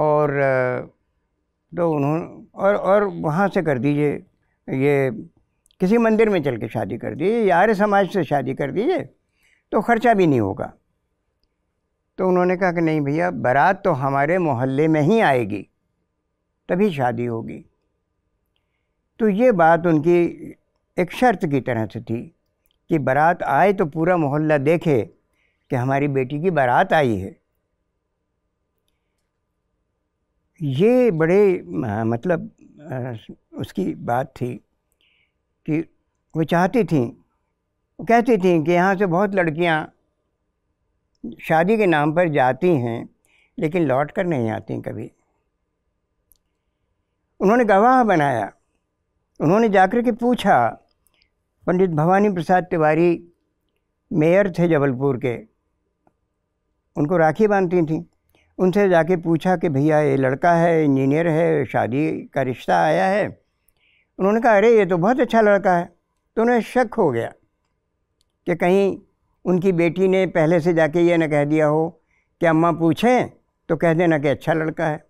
और तो उन्होंने और और वहाँ से कर दीजिए ये किसी मंदिर में चल के शादी कर दीजिए या आर्य समाज से शादी कर दीजिए तो ख़र्चा भी नहीं होगा तो उन्होंने कहा कि नहीं भैया बारात तो हमारे मोहल्ले में ही आएगी तभी शादी होगी तो ये बात उनकी एक शर्त की तरह से थी कि बारात आए तो पूरा मोहल्ला देखे कि हमारी बेटी की बारात आई है ये बड़े मतलब उसकी बात थी कि वो चाहती थी वो कहती थी कि यहाँ से बहुत लड़कियाँ शादी के नाम पर जाती हैं लेकिन लौट कर नहीं आती कभी उन्होंने गवाह बनाया उन्होंने जाकर के पूछा पंडित भवानी प्रसाद तिवारी मेयर थे जबलपुर के उनको राखी बांधती थी उनसे जाके पूछा कि भैया ये लड़का है इंजीनियर है शादी का रिश्ता आया है उन्होंने कहा अरे ये तो बहुत अच्छा लड़का है तो उन्हें शक हो गया कि कहीं उनकी बेटी ने पहले से जाके ये ना कह दिया हो कि अम्मा पूछें तो कह देना कि अच्छा लड़का है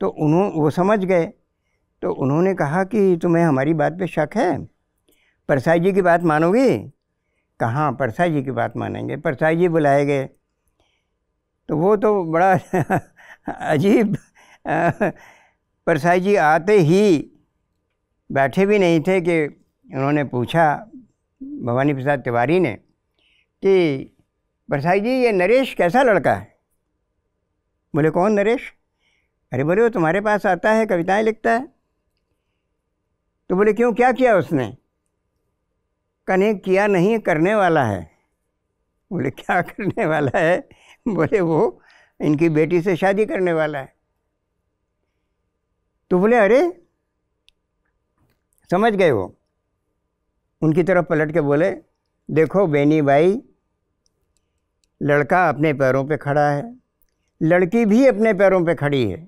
तो उन्हों वो समझ गए तो उन्होंने कहा कि तुम्हें हमारी बात पे शक है परसाई जी की बात मानोगी कहाँ परसाई जी की बात मानेंगे परसाई जी बुलाए गए तो वो तो बड़ा अजीब परसाई जी आते ही बैठे भी नहीं थे कि उन्होंने पूछा भवानी प्रसाद तिवारी ने कि परसाई जी ये नरेश कैसा लड़का है बोले कौन नरेश अरे बोले वो तुम्हारे पास आता है कविताएं लिखता है तो बोले क्यों क्या किया उसने कने किया नहीं करने वाला है बोले क्या करने वाला है बोले वो इनकी बेटी से शादी करने वाला है तो बोले अरे समझ गए वो उनकी तरफ पलट के बोले देखो बेनी भाई लड़का अपने पैरों पे खड़ा है लड़की भी अपने पैरों पे खड़ी है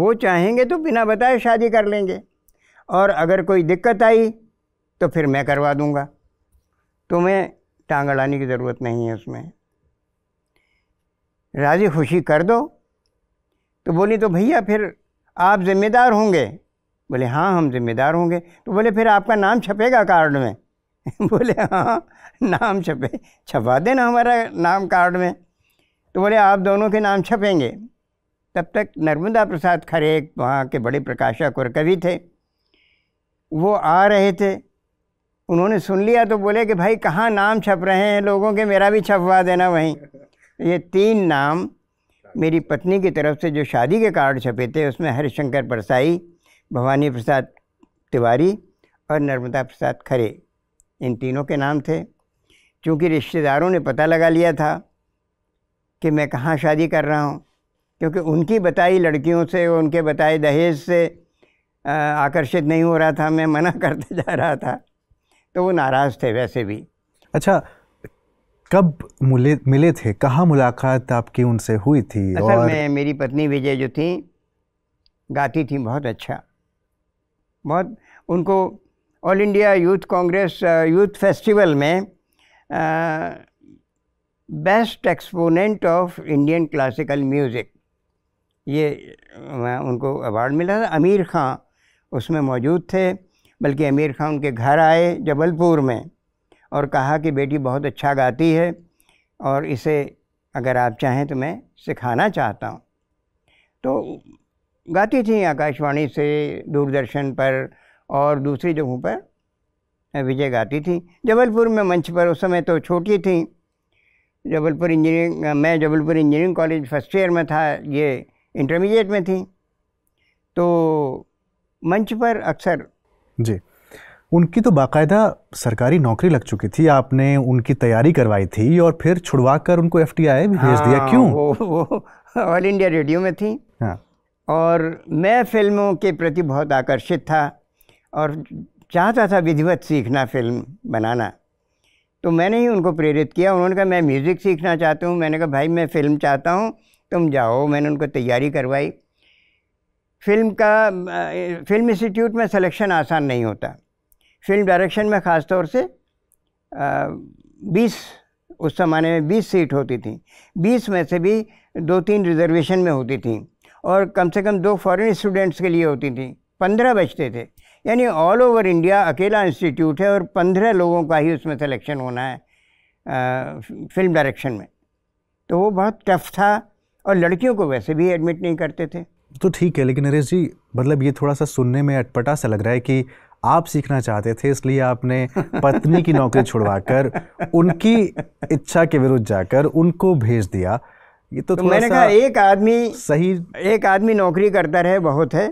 वो चाहेंगे तो बिना बताए शादी कर लेंगे और अगर कोई दिक्कत आई तो फिर मैं करवा दूंगा तुम्हें टांग अड़ाने की ज़रूरत नहीं है उसमें राज़ी खुशी कर दो तो बोली तो भैया फिर आप ज़िम्मेदार होंगे बोले हाँ हम जिम्मेदार होंगे तो बोले फिर आपका नाम छपेगा कार्ड में बोले हाँ नाम छपे छपा देना हमारा नाम कार्ड में तो बोले आप दोनों के नाम छपेंगे तब तक नर्मदा प्रसाद खरे एक वहाँ के बड़े प्रकाशक और कवि थे वो आ रहे थे उन्होंने सुन लिया तो बोले कि भाई कहाँ नाम छप रहे हैं लोगों के मेरा भी छपवा देना वहीं ये तीन नाम मेरी पत्नी की तरफ से जो शादी के कार्ड छपे थे उसमें हरिशंकर परसाई भवानी प्रसाद तिवारी और नर्मदा प्रसाद खरे इन तीनों के नाम थे क्योंकि रिश्तेदारों ने पता लगा लिया था कि मैं कहाँ शादी कर रहा हूँ क्योंकि उनकी बताई लड़कियों से उनके बताए दहेज से आकर्षित नहीं हो रहा था मैं मना करते जा रहा था तो वो नाराज़ थे वैसे भी अच्छा कब मिले मिले थे कहाँ मुलाकात आपकी उनसे हुई थी असल और... में मेरी पत्नी विजय जो थी गाती थी बहुत अच्छा बहुत उनको all India youth Congress youth festival में best exponent of Indian classical music ये uh, उनको अवार्ड मिला था अमीर खां उसमें मौजूद थे बल्कि अमीर खां उनके घर आए जबलपुर में और कहा कि बेटी बहुत अच्छा गाती है और इसे अगर आप चाहें तो मैं सिखाना चाहता हूँ तो गाती थी आकाशवाणी से दूरदर्शन पर और दूसरी जगहों पर विजय गाती थी जबलपुर में मंच पर उस समय तो छोटी थी जबलपुर इंजीनियरिंग मैं Jabalpur engineering college first year में था ये इंटरमीडिएट में थी तो मंच पर अक्सर जी उनकी तो बाकायदा सरकारी नौकरी लग चुकी थी आपने उनकी तैयारी करवाई थी और फिर छुड़वा कर उनको एफ टी भी भेज हाँ, दिया क्यों वो ऑल इंडिया रेडियो में थी हाँ और मैं फिल्मों के प्रति बहुत आकर्षित था और चाहता था विधिवत सीखना फिल्म बनाना तो मैंने ही उनको प्रेरित किया उन्होंने कहा मैं म्यूज़िक सीखना चाहता हूँ मैंने कहा भाई मैं फ़िल्म चाहता हूँ तुम जाओ मैंने उनको तैयारी करवाई फिल्म का फिल्म इंस्टीट्यूट में सिलेक्शन आसान नहीं होता फिल्म डायरेक्शन में ख़ास तौर से बीस उस ज़माने में बीस सीट होती थी बीस में से भी दो तीन रिजर्वेशन में होती थी और कम से कम दो फॉरेन स्टूडेंट्स के लिए होती थी पंद्रह बचते थे यानी ऑल ओवर इंडिया अकेला इंस्टीट्यूट है और पंद्रह लोगों का ही उसमें सिलेक्शन होना है आ, फिल्म डायरेक्शन में तो वो बहुत टफ था और लड़कियों को वैसे भी एडमिट नहीं करते थे तो ठीक है लेकिन नरेश जी मतलब ये थोड़ा सा सुनने में अटपटा सा लग रहा है कि आप सीखना चाहते थे इसलिए आपने पत्नी की नौकरी छुड़वाकर उनकी इच्छा के विरुद्ध जाकर उनको भेज दिया ये तो, तो मैंने कहा एक आदमी सही एक आदमी नौकरी करता रहे बहुत है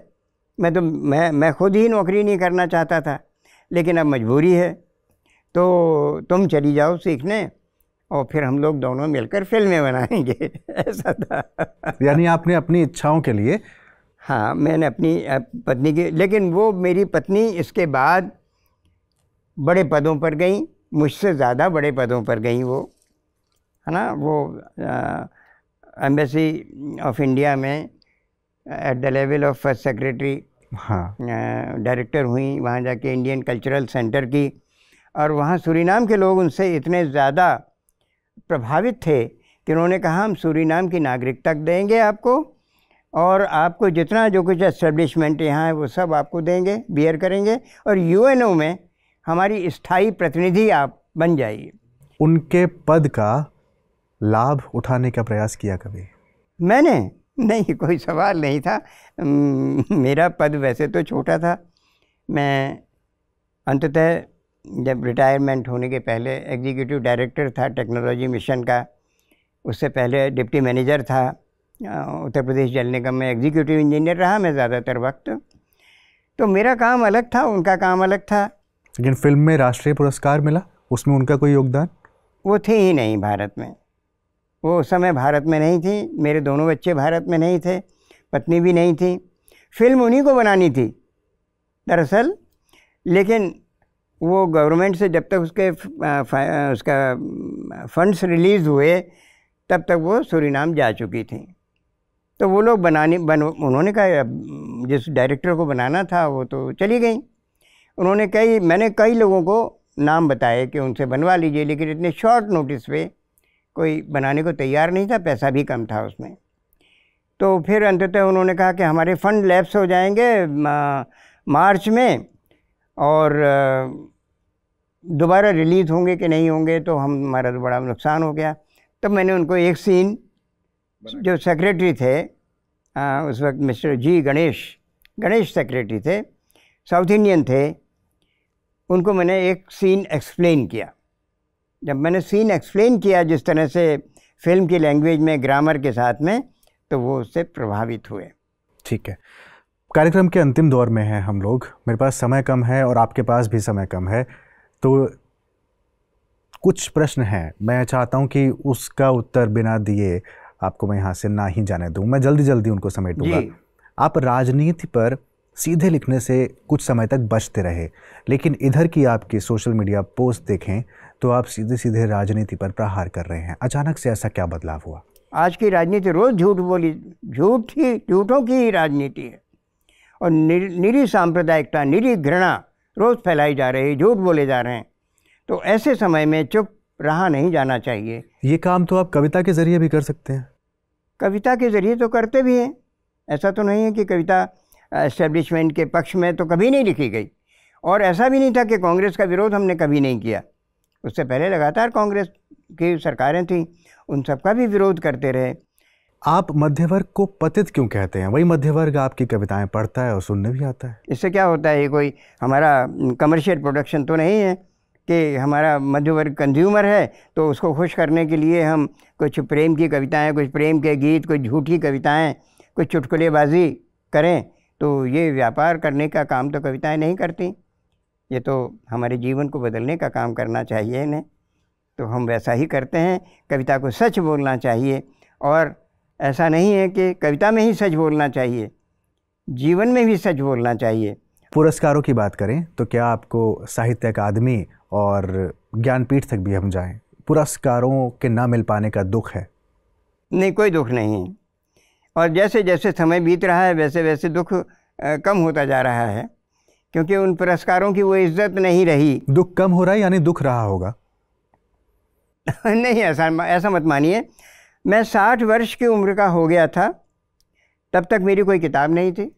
मैं तो मैं मैं खुद ही नौकरी नहीं करना चाहता था लेकिन अब मजबूरी है तो तुम चली जाओ सीखने और फिर हम लोग दोनों मिलकर फिल्में बनाएंगे ऐसा था यानी आपने अपनी इच्छाओं के लिए हाँ मैंने अपनी पत्नी की लेकिन वो मेरी पत्नी इसके बाद बड़े पदों पर गई मुझसे ज़्यादा बड़े पदों पर गई वो है ना वो आ, एम्बेसी ऑफ इंडिया में at the level of first secretary हाँ डायरेक्टर हुई वहाँ जाके इंडियन कल्चरल सेंटर की और वहाँ सूरीनाम के लोग उनसे इतने ज़्यादा प्रभावित थे कि उन्होंने कहा हम सूरीनाम की नागरिकता देंगे आपको और आपको जितना जो कुछ एस्टेब्लिशमेंट यहाँ है वो सब आपको देंगे बियर करेंगे और यूएनओ में हमारी स्थायी प्रतिनिधि आप बन जाइए उनके पद का लाभ उठाने का प्रयास किया कभी मैंने नहीं कोई सवाल नहीं था मेरा पद वैसे तो छोटा था मैं अंततः जब रिटायरमेंट होने के पहले एग्जीक्यूटिव डायरेक्टर था टेक्नोलॉजी मिशन का उससे पहले डिप्टी मैनेजर था उत्तर प्रदेश जल निगम में एग्जीक्यूटिव इंजीनियर रहा मैं ज़्यादातर वक्त तो मेरा काम अलग था उनका काम अलग था लेकिन फिल्म में राष्ट्रीय पुरस्कार मिला उसमें उनका कोई योगदान वो थे ही नहीं भारत में वो उस समय भारत में नहीं थी मेरे दोनों बच्चे भारत में नहीं थे पत्नी भी नहीं थी फिल्म उन्हीं को बनानी थी दरअसल लेकिन वो गवर्नमेंट से जब तक उसके उसका फंड्स रिलीज़ हुए तब तक वो सूरीनाम जा चुकी थी तो वो लोग बनाने बन उन्होंने कहा जिस डायरेक्टर को बनाना था वो तो चली गई उन्होंने कई मैंने कई लोगों को नाम बताए कि उनसे बनवा लीजिए लेकिन इतने शॉर्ट नोटिस पे कोई बनाने को तैयार नहीं था पैसा भी कम था उसमें तो फिर अंततः उन्होंने कहा कि हमारे फ़ंड लैप्स हो जाएंगे मार्च में और दोबारा रिलीज़ होंगे कि नहीं होंगे तो हम हमारा तो बड़ा नुकसान हो गया तब मैंने उनको एक सीन जो सेक्रेटरी थे आ, उस वक्त mister G Ganesh Ganesh secretary थे साउथ इंडियन थे उनको मैंने एक सीन एक्सप्लेन किया जब मैंने सीन एक्सप्लेन किया जिस तरह से फिल्म की लैंग्वेज में ग्रामर के साथ में तो वो उससे प्रभावित हुए ठीक है कार्यक्रम के अंतिम दौर में हैं हम लोग मेरे पास समय कम है और आपके पास भी समय कम है तो कुछ प्रश्न हैं मैं चाहता हूं कि उसका उत्तर बिना दिए आपको मैं यहाँ से ना ही जाने दूँ मैं जल्दी जल्दी उनको समेट समेटूंगा आप राजनीति पर सीधे लिखने से कुछ समय तक बचते रहे लेकिन इधर की आपकी सोशल मीडिया पोस्ट देखें तो आप सीधे सीधे राजनीति पर प्रहार कर रहे हैं अचानक से ऐसा क्या बदलाव हुआ आज की राजनीति रोज़ झूठ बोली झूठ ही झूठों की ही राजनीति है और निरी सांप्रदायिकता निरी घृणा रोज़ फैलाई जा रही है झूठ बोले जा रहे हैं तो ऐसे समय में चुप रहा नहीं जाना चाहिए ये काम तो आप कविता के ज़रिए भी कर सकते हैं कविता के ज़रिए तो करते भी हैं ऐसा तो नहीं है कि कविता एस्टेब्लिशमेंट के पक्ष में तो कभी नहीं लिखी गई और ऐसा भी नहीं था कि कांग्रेस का विरोध हमने कभी नहीं किया उससे पहले लगातार कांग्रेस की सरकारें थीं उन सबका भी विरोध करते रहे आप मध्य वर्ग को पतित क्यों कहते हैं वही मध्य वर्ग आपकी कविताएं पढ़ता है और सुनने भी आता है इससे क्या होता है ये कोई हमारा कमर्शियल प्रोडक्शन तो नहीं है कि हमारा मध्य वर्ग कंज्यूमर है तो उसको खुश करने के लिए हम कुछ प्रेम की कविताएं कुछ प्रेम के गीत कुछ झूठी कविताएं कुछ चुटकुलेबाजी करें तो ये व्यापार करने का काम तो कविताएं नहीं करती ये तो हमारे जीवन को बदलने का काम करना चाहिए इन्हें तो हम वैसा ही करते हैं कविता को सच बोलना चाहिए और ऐसा नहीं है कि कविता में ही सच बोलना चाहिए जीवन में भी सच बोलना चाहिए पुरस्कारों की बात करें तो क्या आपको साहित्य अकादमी और ज्ञानपीठ तक भी हम जाएं पुरस्कारों के ना मिल पाने का दुख है नहीं कोई दुख नहीं है और जैसे जैसे समय बीत रहा है वैसे वैसे दुख कम होता जा रहा है क्योंकि उन पुरस्कारों की वो इज्जत नहीं रही दुख कम हो रहा है यानी दुख रहा होगा नहीं ऐसा ऐसा मत मानिए मैं साठ वर्ष की उम्र का हो गया था तब तक मेरी कोई किताब नहीं थी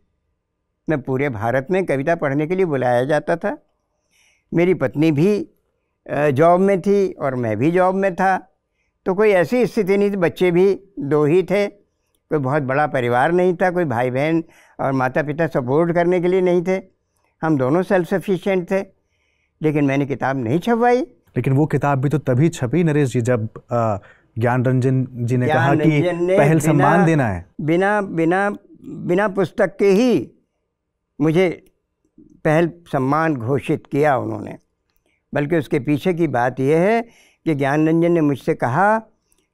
मैं पूरे भारत में कविता पढ़ने के लिए बुलाया जाता था मेरी पत्नी भी जॉब में थी और मैं भी जॉब में था तो कोई ऐसी स्थिति नहीं थी बच्चे भी दो ही थे कोई बहुत बड़ा परिवार नहीं था कोई भाई बहन और माता पिता सपोर्ट करने के लिए नहीं थे हम दोनों सेल्फ सफिशिएंट थे लेकिन मैंने किताब नहीं छपवाई लेकिन वो किताब भी तो तभी छपी नरेश जी जब ज्ञान रंजन जी ने कहा कि पहल सम्मान देना है बिना बिना बिना पुस्तक के ही मुझे पहल सम्मान घोषित किया उन्होंने बल्कि उसके पीछे की बात यह है कि ज्ञान रंजन ने मुझसे कहा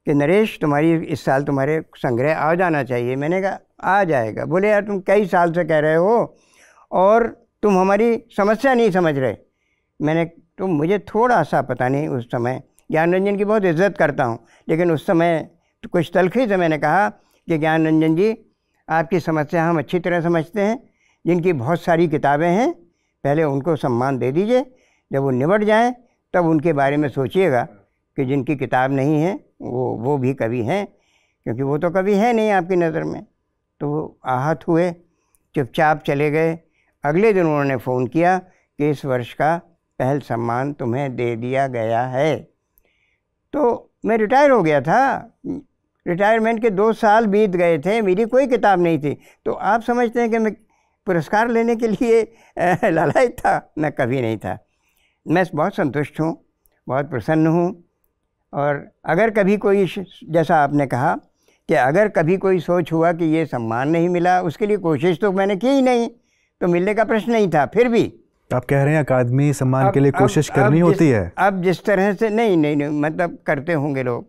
कि नरेश तुम्हारी इस साल तुम्हारे संग्रह आ जाना चाहिए मैंने कहा आ जाएगा बोले यार तुम कई साल से कह रहे हो और तुम हमारी समस्या नहीं समझ रहे मैंने तो मुझे थोड़ा सा पता नहीं उस समय ज्ञान रंजन की बहुत इज्जत करता हूँ लेकिन उस समय तो कुछ तलखी से मैंने कहा कि ज्ञान रंजन जी आपकी समस्या हम अच्छी तरह समझते हैं जिनकी बहुत सारी किताबें हैं पहले उनको सम्मान दे दीजिए जब वो निबट जाएँ तब उनके बारे में सोचिएगा कि जिनकी किताब नहीं है वो वो भी कभी हैं क्योंकि वो तो कभी है नहीं आपकी नज़र में तो आहत हुए चुपचाप चले गए अगले दिन उन्होंने फ़ोन किया कि इस वर्ष का पहल सम्मान तुम्हें दे दिया गया है तो मैं रिटायर हो गया था रिटायरमेंट के दो साल बीत गए थे मेरी कोई किताब नहीं थी तो आप समझते हैं कि मैं पुरस्कार लेने के लिए लालायत था मैं कभी नहीं था मैं बहुत संतुष्ट हूँ बहुत प्रसन्न हूँ और अगर कभी कोई जैसा आपने कहा कि अगर कभी कोई सोच हुआ कि ये सम्मान नहीं मिला उसके लिए कोशिश तो मैंने की ही नहीं तो मिलने का प्रश्न नहीं था फिर भी आप कह रहे हैं अकादमी सम्मान के लिए कोशिश अब, करनी अब होती है अब जिस तरह से नहीं नहीं नहीं मतलब करते होंगे लोग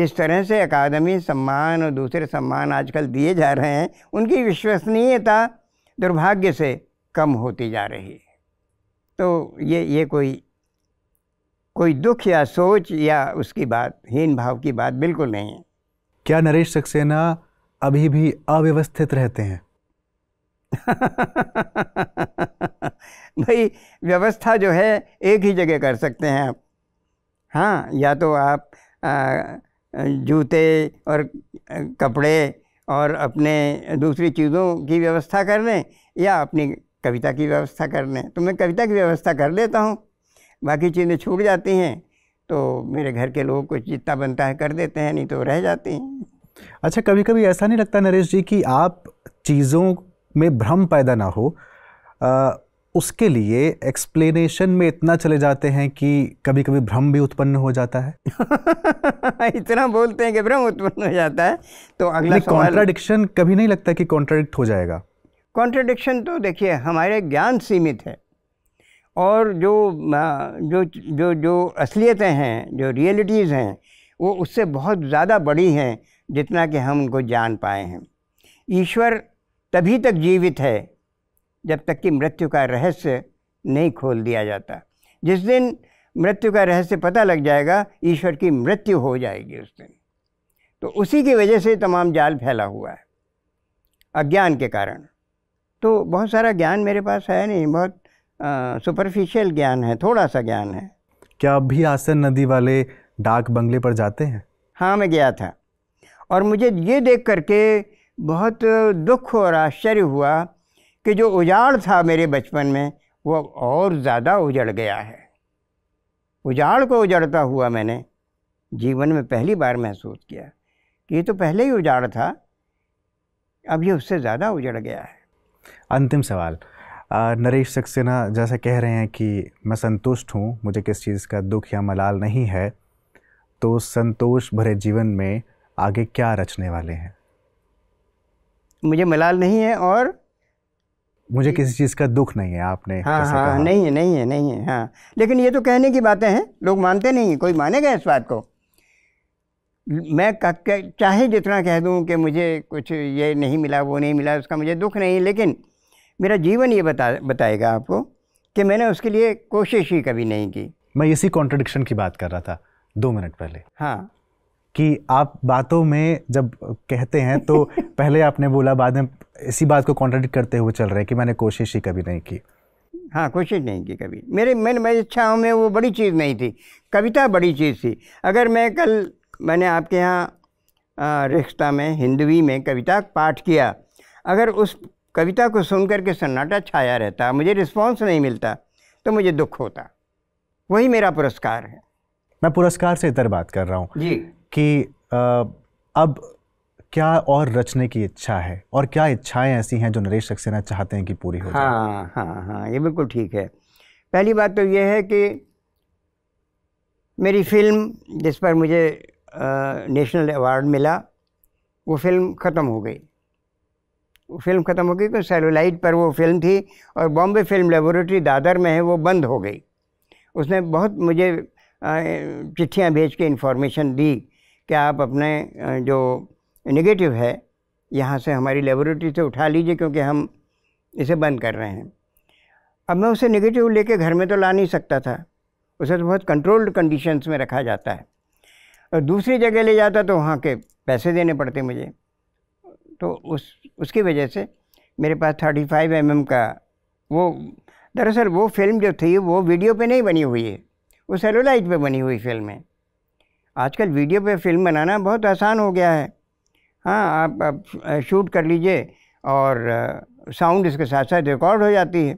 जिस तरह से अकादमी सम्मान और दूसरे सम्मान आजकल दिए जा रहे हैं उनकी विश्वसनीयता दुर्भाग्य से कम होती जा रही है तो ये ये कोई कोई दुख या सोच या उसकी बात हीन भाव की बात बिल्कुल नहीं है क्या नरेश सक्सेना अभी भी अव्यवस्थित रहते हैं भाई व्यवस्था जो है एक ही जगह कर सकते हैं आप हाँ या तो आप जूते और कपड़े और अपने दूसरी चीज़ों की व्यवस्था कर लें या अपनी कविता की व्यवस्था कर लें तो मैं कविता की व्यवस्था कर लेता हूँ बाकी चीज़ें छूट जाती हैं तो मेरे घर के लोग कुछ जितना बनता है कर देते हैं नहीं तो रह जाती हैं अच्छा कभी कभी ऐसा नहीं लगता नरेश जी कि आप चीज़ों में भ्रम पैदा ना हो आ, उसके लिए एक्सप्लेनेशन में इतना चले जाते हैं कि कभी कभी भ्रम भी उत्पन्न हो जाता है इतना बोलते हैं कि भ्रम उत्पन्न हो जाता है तो अगला कॉन्ट्राडिक्शन कभी नहीं लगता कि कॉन्ट्राडिक्ट हो जाएगा कॉन्ट्राडिक्शन तो देखिए हमारे ज्ञान सीमित है और जो जो जो जो असलियतें हैं जो रियलिटीज़ हैं वो उससे बहुत ज़्यादा बड़ी हैं जितना कि हम उनको जान पाए हैं ईश्वर तभी तक जीवित है जब तक कि मृत्यु का रहस्य नहीं खोल दिया जाता जिस दिन मृत्यु का रहस्य पता लग जाएगा ईश्वर की मृत्यु हो जाएगी उस दिन तो उसी की वजह से तमाम जाल फैला हुआ है अज्ञान के कारण तो बहुत सारा ज्ञान मेरे पास है नहीं बहुत सुपरफिशियल ज्ञान है थोड़ा सा ज्ञान है क्या अब भी आसन नदी वाले डाक बंगले पर जाते हैं हाँ मैं गया था और मुझे ये देख करके बहुत दुख और आश्चर्य हुआ कि जो उजाड़ था मेरे बचपन में वो और ज़्यादा उजड़ गया है उजाड़ को उजड़ता हुआ मैंने जीवन में पहली बार महसूस किया कि ये तो पहले ही उजाड़ था अब ये उससे ज़्यादा उजड़ गया है अंतिम सवाल नरेश सक्सेना जैसा कह रहे हैं कि मैं संतुष्ट हूँ मुझे किस चीज़ का दुख या मलाल नहीं है तो संतोष भरे जीवन में आगे क्या रचने वाले हैं मुझे मलाल नहीं है और मुझे किसी चीज़ का दुख नहीं है आपने हाँ हाँ कहा? नहीं है नहीं है नहीं है हाँ लेकिन ये तो कहने की बातें हैं लोग मानते नहीं कोई मानेगा इस बात को मैं चाहे जितना कह दूं कि मुझे कुछ ये नहीं मिला वो नहीं मिला उसका मुझे दुख नहीं लेकिन मेरा जीवन ये बता बताएगा आपको कि मैंने उसके लिए कोशिश ही कभी नहीं की मैं इसी कॉन्ट्रडिक्शन की बात कर रहा था दो मिनट पहले हाँ कि आप बातों में जब कहते हैं तो पहले आपने बोला बाद में इसी बात को कॉन्ट्रेडिक्ट करते हुए चल रहे हैं कि मैंने कोशिश ही कभी नहीं की हाँ कोशिश नहीं की कभी मेरे मैंने मेरी इच्छाओं में वो बड़ी चीज़ नहीं थी कविता बड़ी चीज़ थी अगर मैं कल मैंने आपके यहाँ रिश्ता में हिंदवी में कविता पाठ किया अगर उस कविता को सुनकर के सन्नाटा छाया रहता मुझे रिस्पॉन्स नहीं मिलता तो मुझे दुख होता वही मेरा पुरस्कार है मैं पुरस्कार से इधर बात कर रहा हूँ जी कि अब क्या और रचने की इच्छा है और क्या इच्छाएं ऐसी हैं जो नरेश सक्सेना चाहते हैं कि पूरी हो हाँ हाँ हाँ ये बिल्कुल ठीक है पहली बात तो ये है कि मेरी फिल्म जिस पर मुझे नेशनल अवार्ड मिला वो फिल्म ख़त्म हो गई वो फिल्म ख़त्म हो गई तो सैलोलाइट पर वो फिल्म थी और बॉम्बे फिल्म लेबोरेटरी दादर में है वो बंद हो गई उसने बहुत मुझे चिट्ठियाँ भेज के इन्फॉर्मेशन दी कि आप अपने जो नेगेटिव है यहाँ से हमारी लेबोरेटरी से उठा लीजिए क्योंकि हम इसे बंद कर रहे हैं अब मैं उसे नेगेटिव लेके घर में तो ला नहीं सकता था उसे तो बहुत कंट्रोल्ड कंडीशंस में रखा जाता है और दूसरी जगह ले जाता तो वहाँ के पैसे देने पड़ते मुझे तो उस उसकी वजह से मेरे पास थर्टी फाइव एम mm का वो दरअसल वो फिल्म जो थी वो वीडियो पे नहीं बनी हुई है वो सेलोलाइट पे बनी हुई फिल्म है आजकल वीडियो पे फिल्म बनाना बहुत आसान हो गया है हाँ आप, आप शूट कर लीजिए और साउंड इसके साथ साथ रिकॉर्ड हो जाती है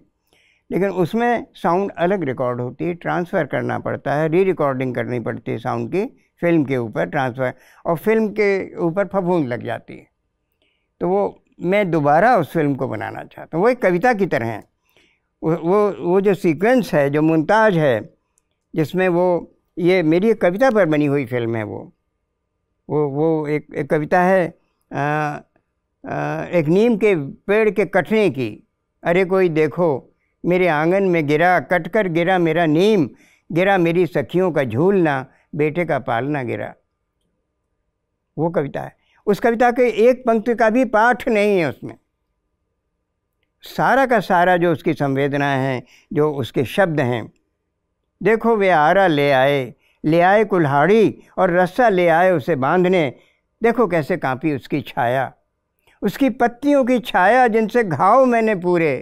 लेकिन उसमें साउंड अलग रिकॉर्ड होती है ट्रांसफ़र करना पड़ता है री रिकॉर्डिंग करनी पड़ती है साउंड की फ़िल्म के ऊपर ट्रांसफ़र और फिल्म के ऊपर फफूंद लग जाती है तो वो मैं दोबारा उस फिल्म को बनाना चाहता हूँ वो एक कविता की तरह है वो वो जो सीक्वेंस है जो मुमताज है जिसमें वो ये मेरी एक कविता पर बनी हुई फिल्म है वो वो वो एक, एक कविता है आ, आ, एक नीम के पेड़ के कटने की अरे कोई देखो मेरे आंगन में गिरा कट कर गिरा मेरा नीम गिरा मेरी सखियों का झूलना बेटे का पालना गिरा वो कविता है उस कविता के एक पंक्ति का भी पाठ नहीं है उसमें सारा का सारा जो उसकी संवेदना है जो उसके शब्द हैं देखो वे आरा ले आए ले आए कुल्हाड़ी और रस्सा ले आए उसे बांधने देखो कैसे कांपी उसकी छाया उसकी पत्तियों की छाया जिनसे घाव मैंने पूरे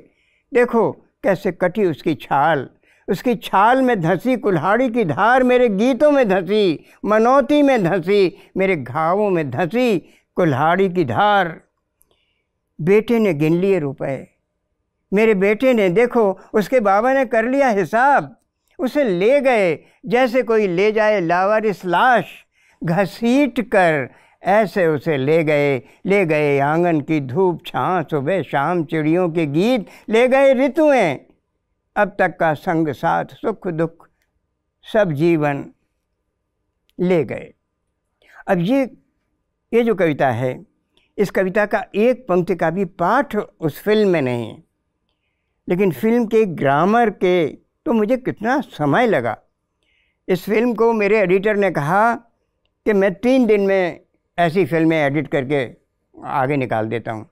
देखो कैसे कटी उसकी छाल उसकी छाल में धंसी कुल्हाड़ी की धार मेरे गीतों में धंसी मनौती में धंसी मेरे घावों में धंसी कुल्हाड़ी की धार बेटे ने गिन लिए रुपए मेरे बेटे ने देखो उसके बाबा ने कर लिया हिसाब उसे ले गए जैसे कोई ले जाए इस लाश घसीट कर ऐसे उसे ले गए ले गए आंगन की धूप छाँ सुबह शाम चिड़ियों के गीत ले गए ऋतुएं अब तक का संग साथ सुख दुख सब जीवन ले गए अब ये ये जो कविता है इस कविता का एक पंक्ति का भी पाठ उस फिल्म में नहीं लेकिन फिल्म के ग्रामर के तो मुझे कितना समय लगा इस फिल्म को मेरे एडिटर ने कहा कि मैं तीन दिन में ऐसी फिल्में एडिट करके आगे निकाल देता हूँ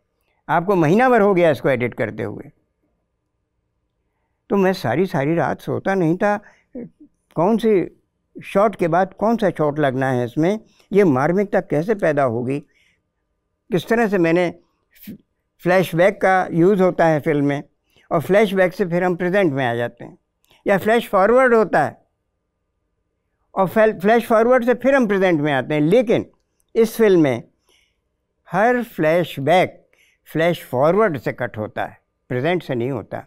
आपको महीना भर हो गया इसको एडिट करते हुए तो मैं सारी सारी रात सोता नहीं था कौन सी शॉट के बाद कौन सा शॉट लगना है इसमें ये मार्मिकता कैसे पैदा होगी किस तरह से मैंने फ्लैशबैक का यूज़ होता है फिल्म में और फ्लैशबैक से फिर हम प्रेजेंट में आ जाते हैं या फ्लैश फॉरवर्ड होता है और फ्लैश फॉरवर्ड से फिर हम प्रेजेंट में आते हैं लेकिन इस फिल्म में हर फ्लैश बैक फ्लैश फॉरवर्ड से कट होता है प्रेजेंट से नहीं होता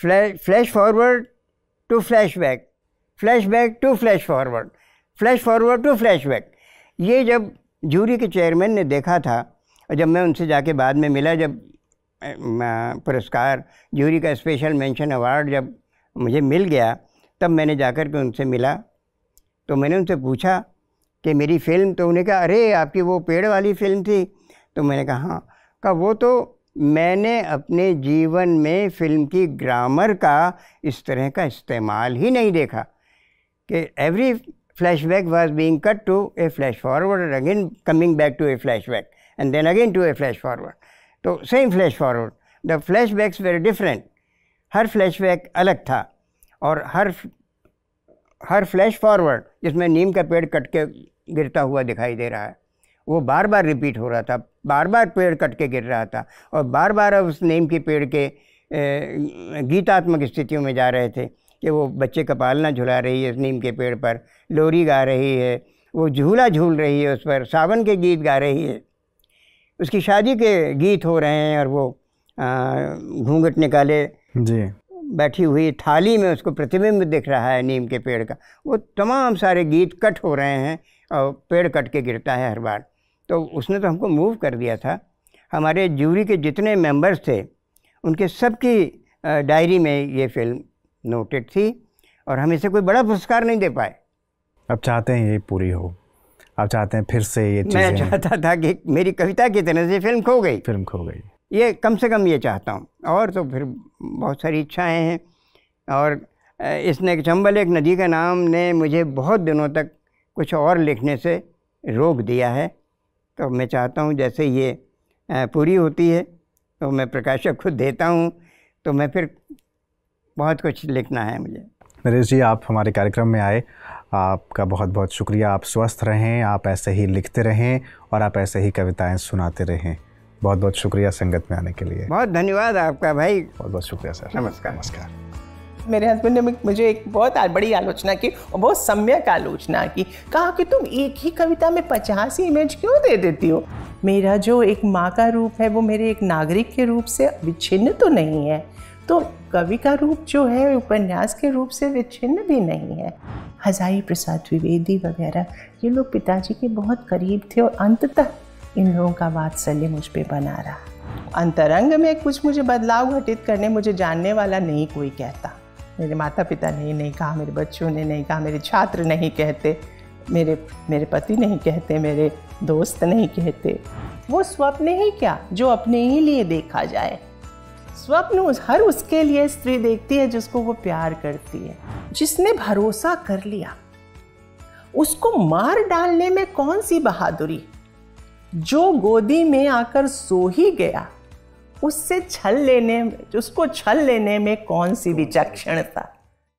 flash forward to flash back flash back to flash forward flash forward to flash back ये जब जूरी के चेयरमैन ने देखा था और जब मैं उनसे जाके बाद में मिला जब पुरस्कार जूरी का स्पेशल मेंशन अवार्ड जब मुझे मिल गया तब मैंने जाकर के उनसे मिला तो मैंने उनसे पूछा कि मेरी फ़िल्म तो उन्हें कहा अरे आपकी वो पेड़ वाली फ़िल्म थी तो मैंने कहा हाँ कहा वो तो मैंने अपने जीवन में फ़िल्म की ग्रामर का इस तरह का इस्तेमाल ही नहीं देखा कि every flash back was being cut to a flash forward again coming back to a flash back and then again to a flash forward तो same flash forward the flash backs very different हर flashback अलग था और हर हर flash forward जिसमें नीम का पेड़ cut के गिरता हुआ दिखाई दे रहा है वो बार बार रिपीट हो रहा था बार बार पेड़ कट के गिर रहा था और बार बार अब उस नीम के पेड़ के गीतात्मक स्थितियों में जा रहे थे कि वो बच्चे का पालना झुला रही है उस नीम के पेड़ पर लोरी गा रही है वो झूला झूल रही है उस पर सावन के गीत गा रही है उसकी शादी के गीत हो रहे हैं और वो घूंघट निकाले जी बैठी हुई थाली में उसको प्रतिबिंब दिख रहा है नीम के पेड़ का वो तमाम सारे गीत कट हो रहे हैं और पेड़ कट के गिरता है हर बार तो उसने तो हमको मूव कर दिया था हमारे जूरी के जितने मेंबर्स थे उनके सबकी डायरी में ये फिल्म नोटेड थी और हम इसे कोई बड़ा पुरस्कार नहीं दे पाए अब चाहते हैं ये पूरी हो आप चाहते हैं फिर से ये मैं चाहता था कि मेरी कविता की तरह से फिल्म खो गई फिल्म खो गई ये कम से कम ये चाहता हूँ और तो फिर बहुत सारी इच्छाएँ हैं और इसने एक चंबल एक नदी का नाम ने मुझे बहुत दिनों तक कुछ और लिखने से रोक दिया है तो मैं चाहता हूँ जैसे ये पूरी होती है तो मैं प्रकाशक खुद देता हूँ तो मैं फिर बहुत कुछ लिखना है मुझे नरेश जी आप हमारे कार्यक्रम में आए आपका बहुत बहुत शुक्रिया आप स्वस्थ रहें आप ऐसे ही लिखते रहें और आप ऐसे ही कविताएं सुनाते रहें बहुत बहुत शुक्रिया संगत में आने के लिए बहुत धन्यवाद आपका भाई बहुत बहुत शुक्रिया सर नमस्कार नमस्कार मेरे हस्बैंड ने मुझे एक बहुत बड़ी आलोचना की और बहुत सम्यक आलोचना की कहा कि तुम एक ही कविता में पचास ही इमेज क्यों दे देती हो मेरा जो एक माँ का रूप है वो मेरे एक नागरिक के रूप से विच्छिन्न तो नहीं है तो कवि का रूप जो है उपन्यास के रूप से विच्छिन्न भी नहीं है हजारी प्रसाद द्विवेदी वगैरह ये लोग पिताजी के बहुत करीब थे और अंततः इन लोगों का वात्सल्य मुझ पर बना रहा अंतरंग में कुछ मुझे बदलाव घटित करने मुझे जानने वाला नहीं कोई कहता मेरे माता पिता ने नहीं कहा मेरे बच्चों ने नहीं कहा मेरे छात्र नहीं कहते मेरे मेरे पति नहीं कहते मेरे दोस्त नहीं कहते वो स्वप्न ही क्या जो अपने ही लिए देखा जाए स्वप्न उस हर उसके लिए स्त्री देखती है जिसको वो प्यार करती है जिसने भरोसा कर लिया उसको मार डालने में कौन सी बहादुरी जो गोदी में आकर सो ही गया उससे छल लेने उसको छल लेने में कौन सी विचक्षणता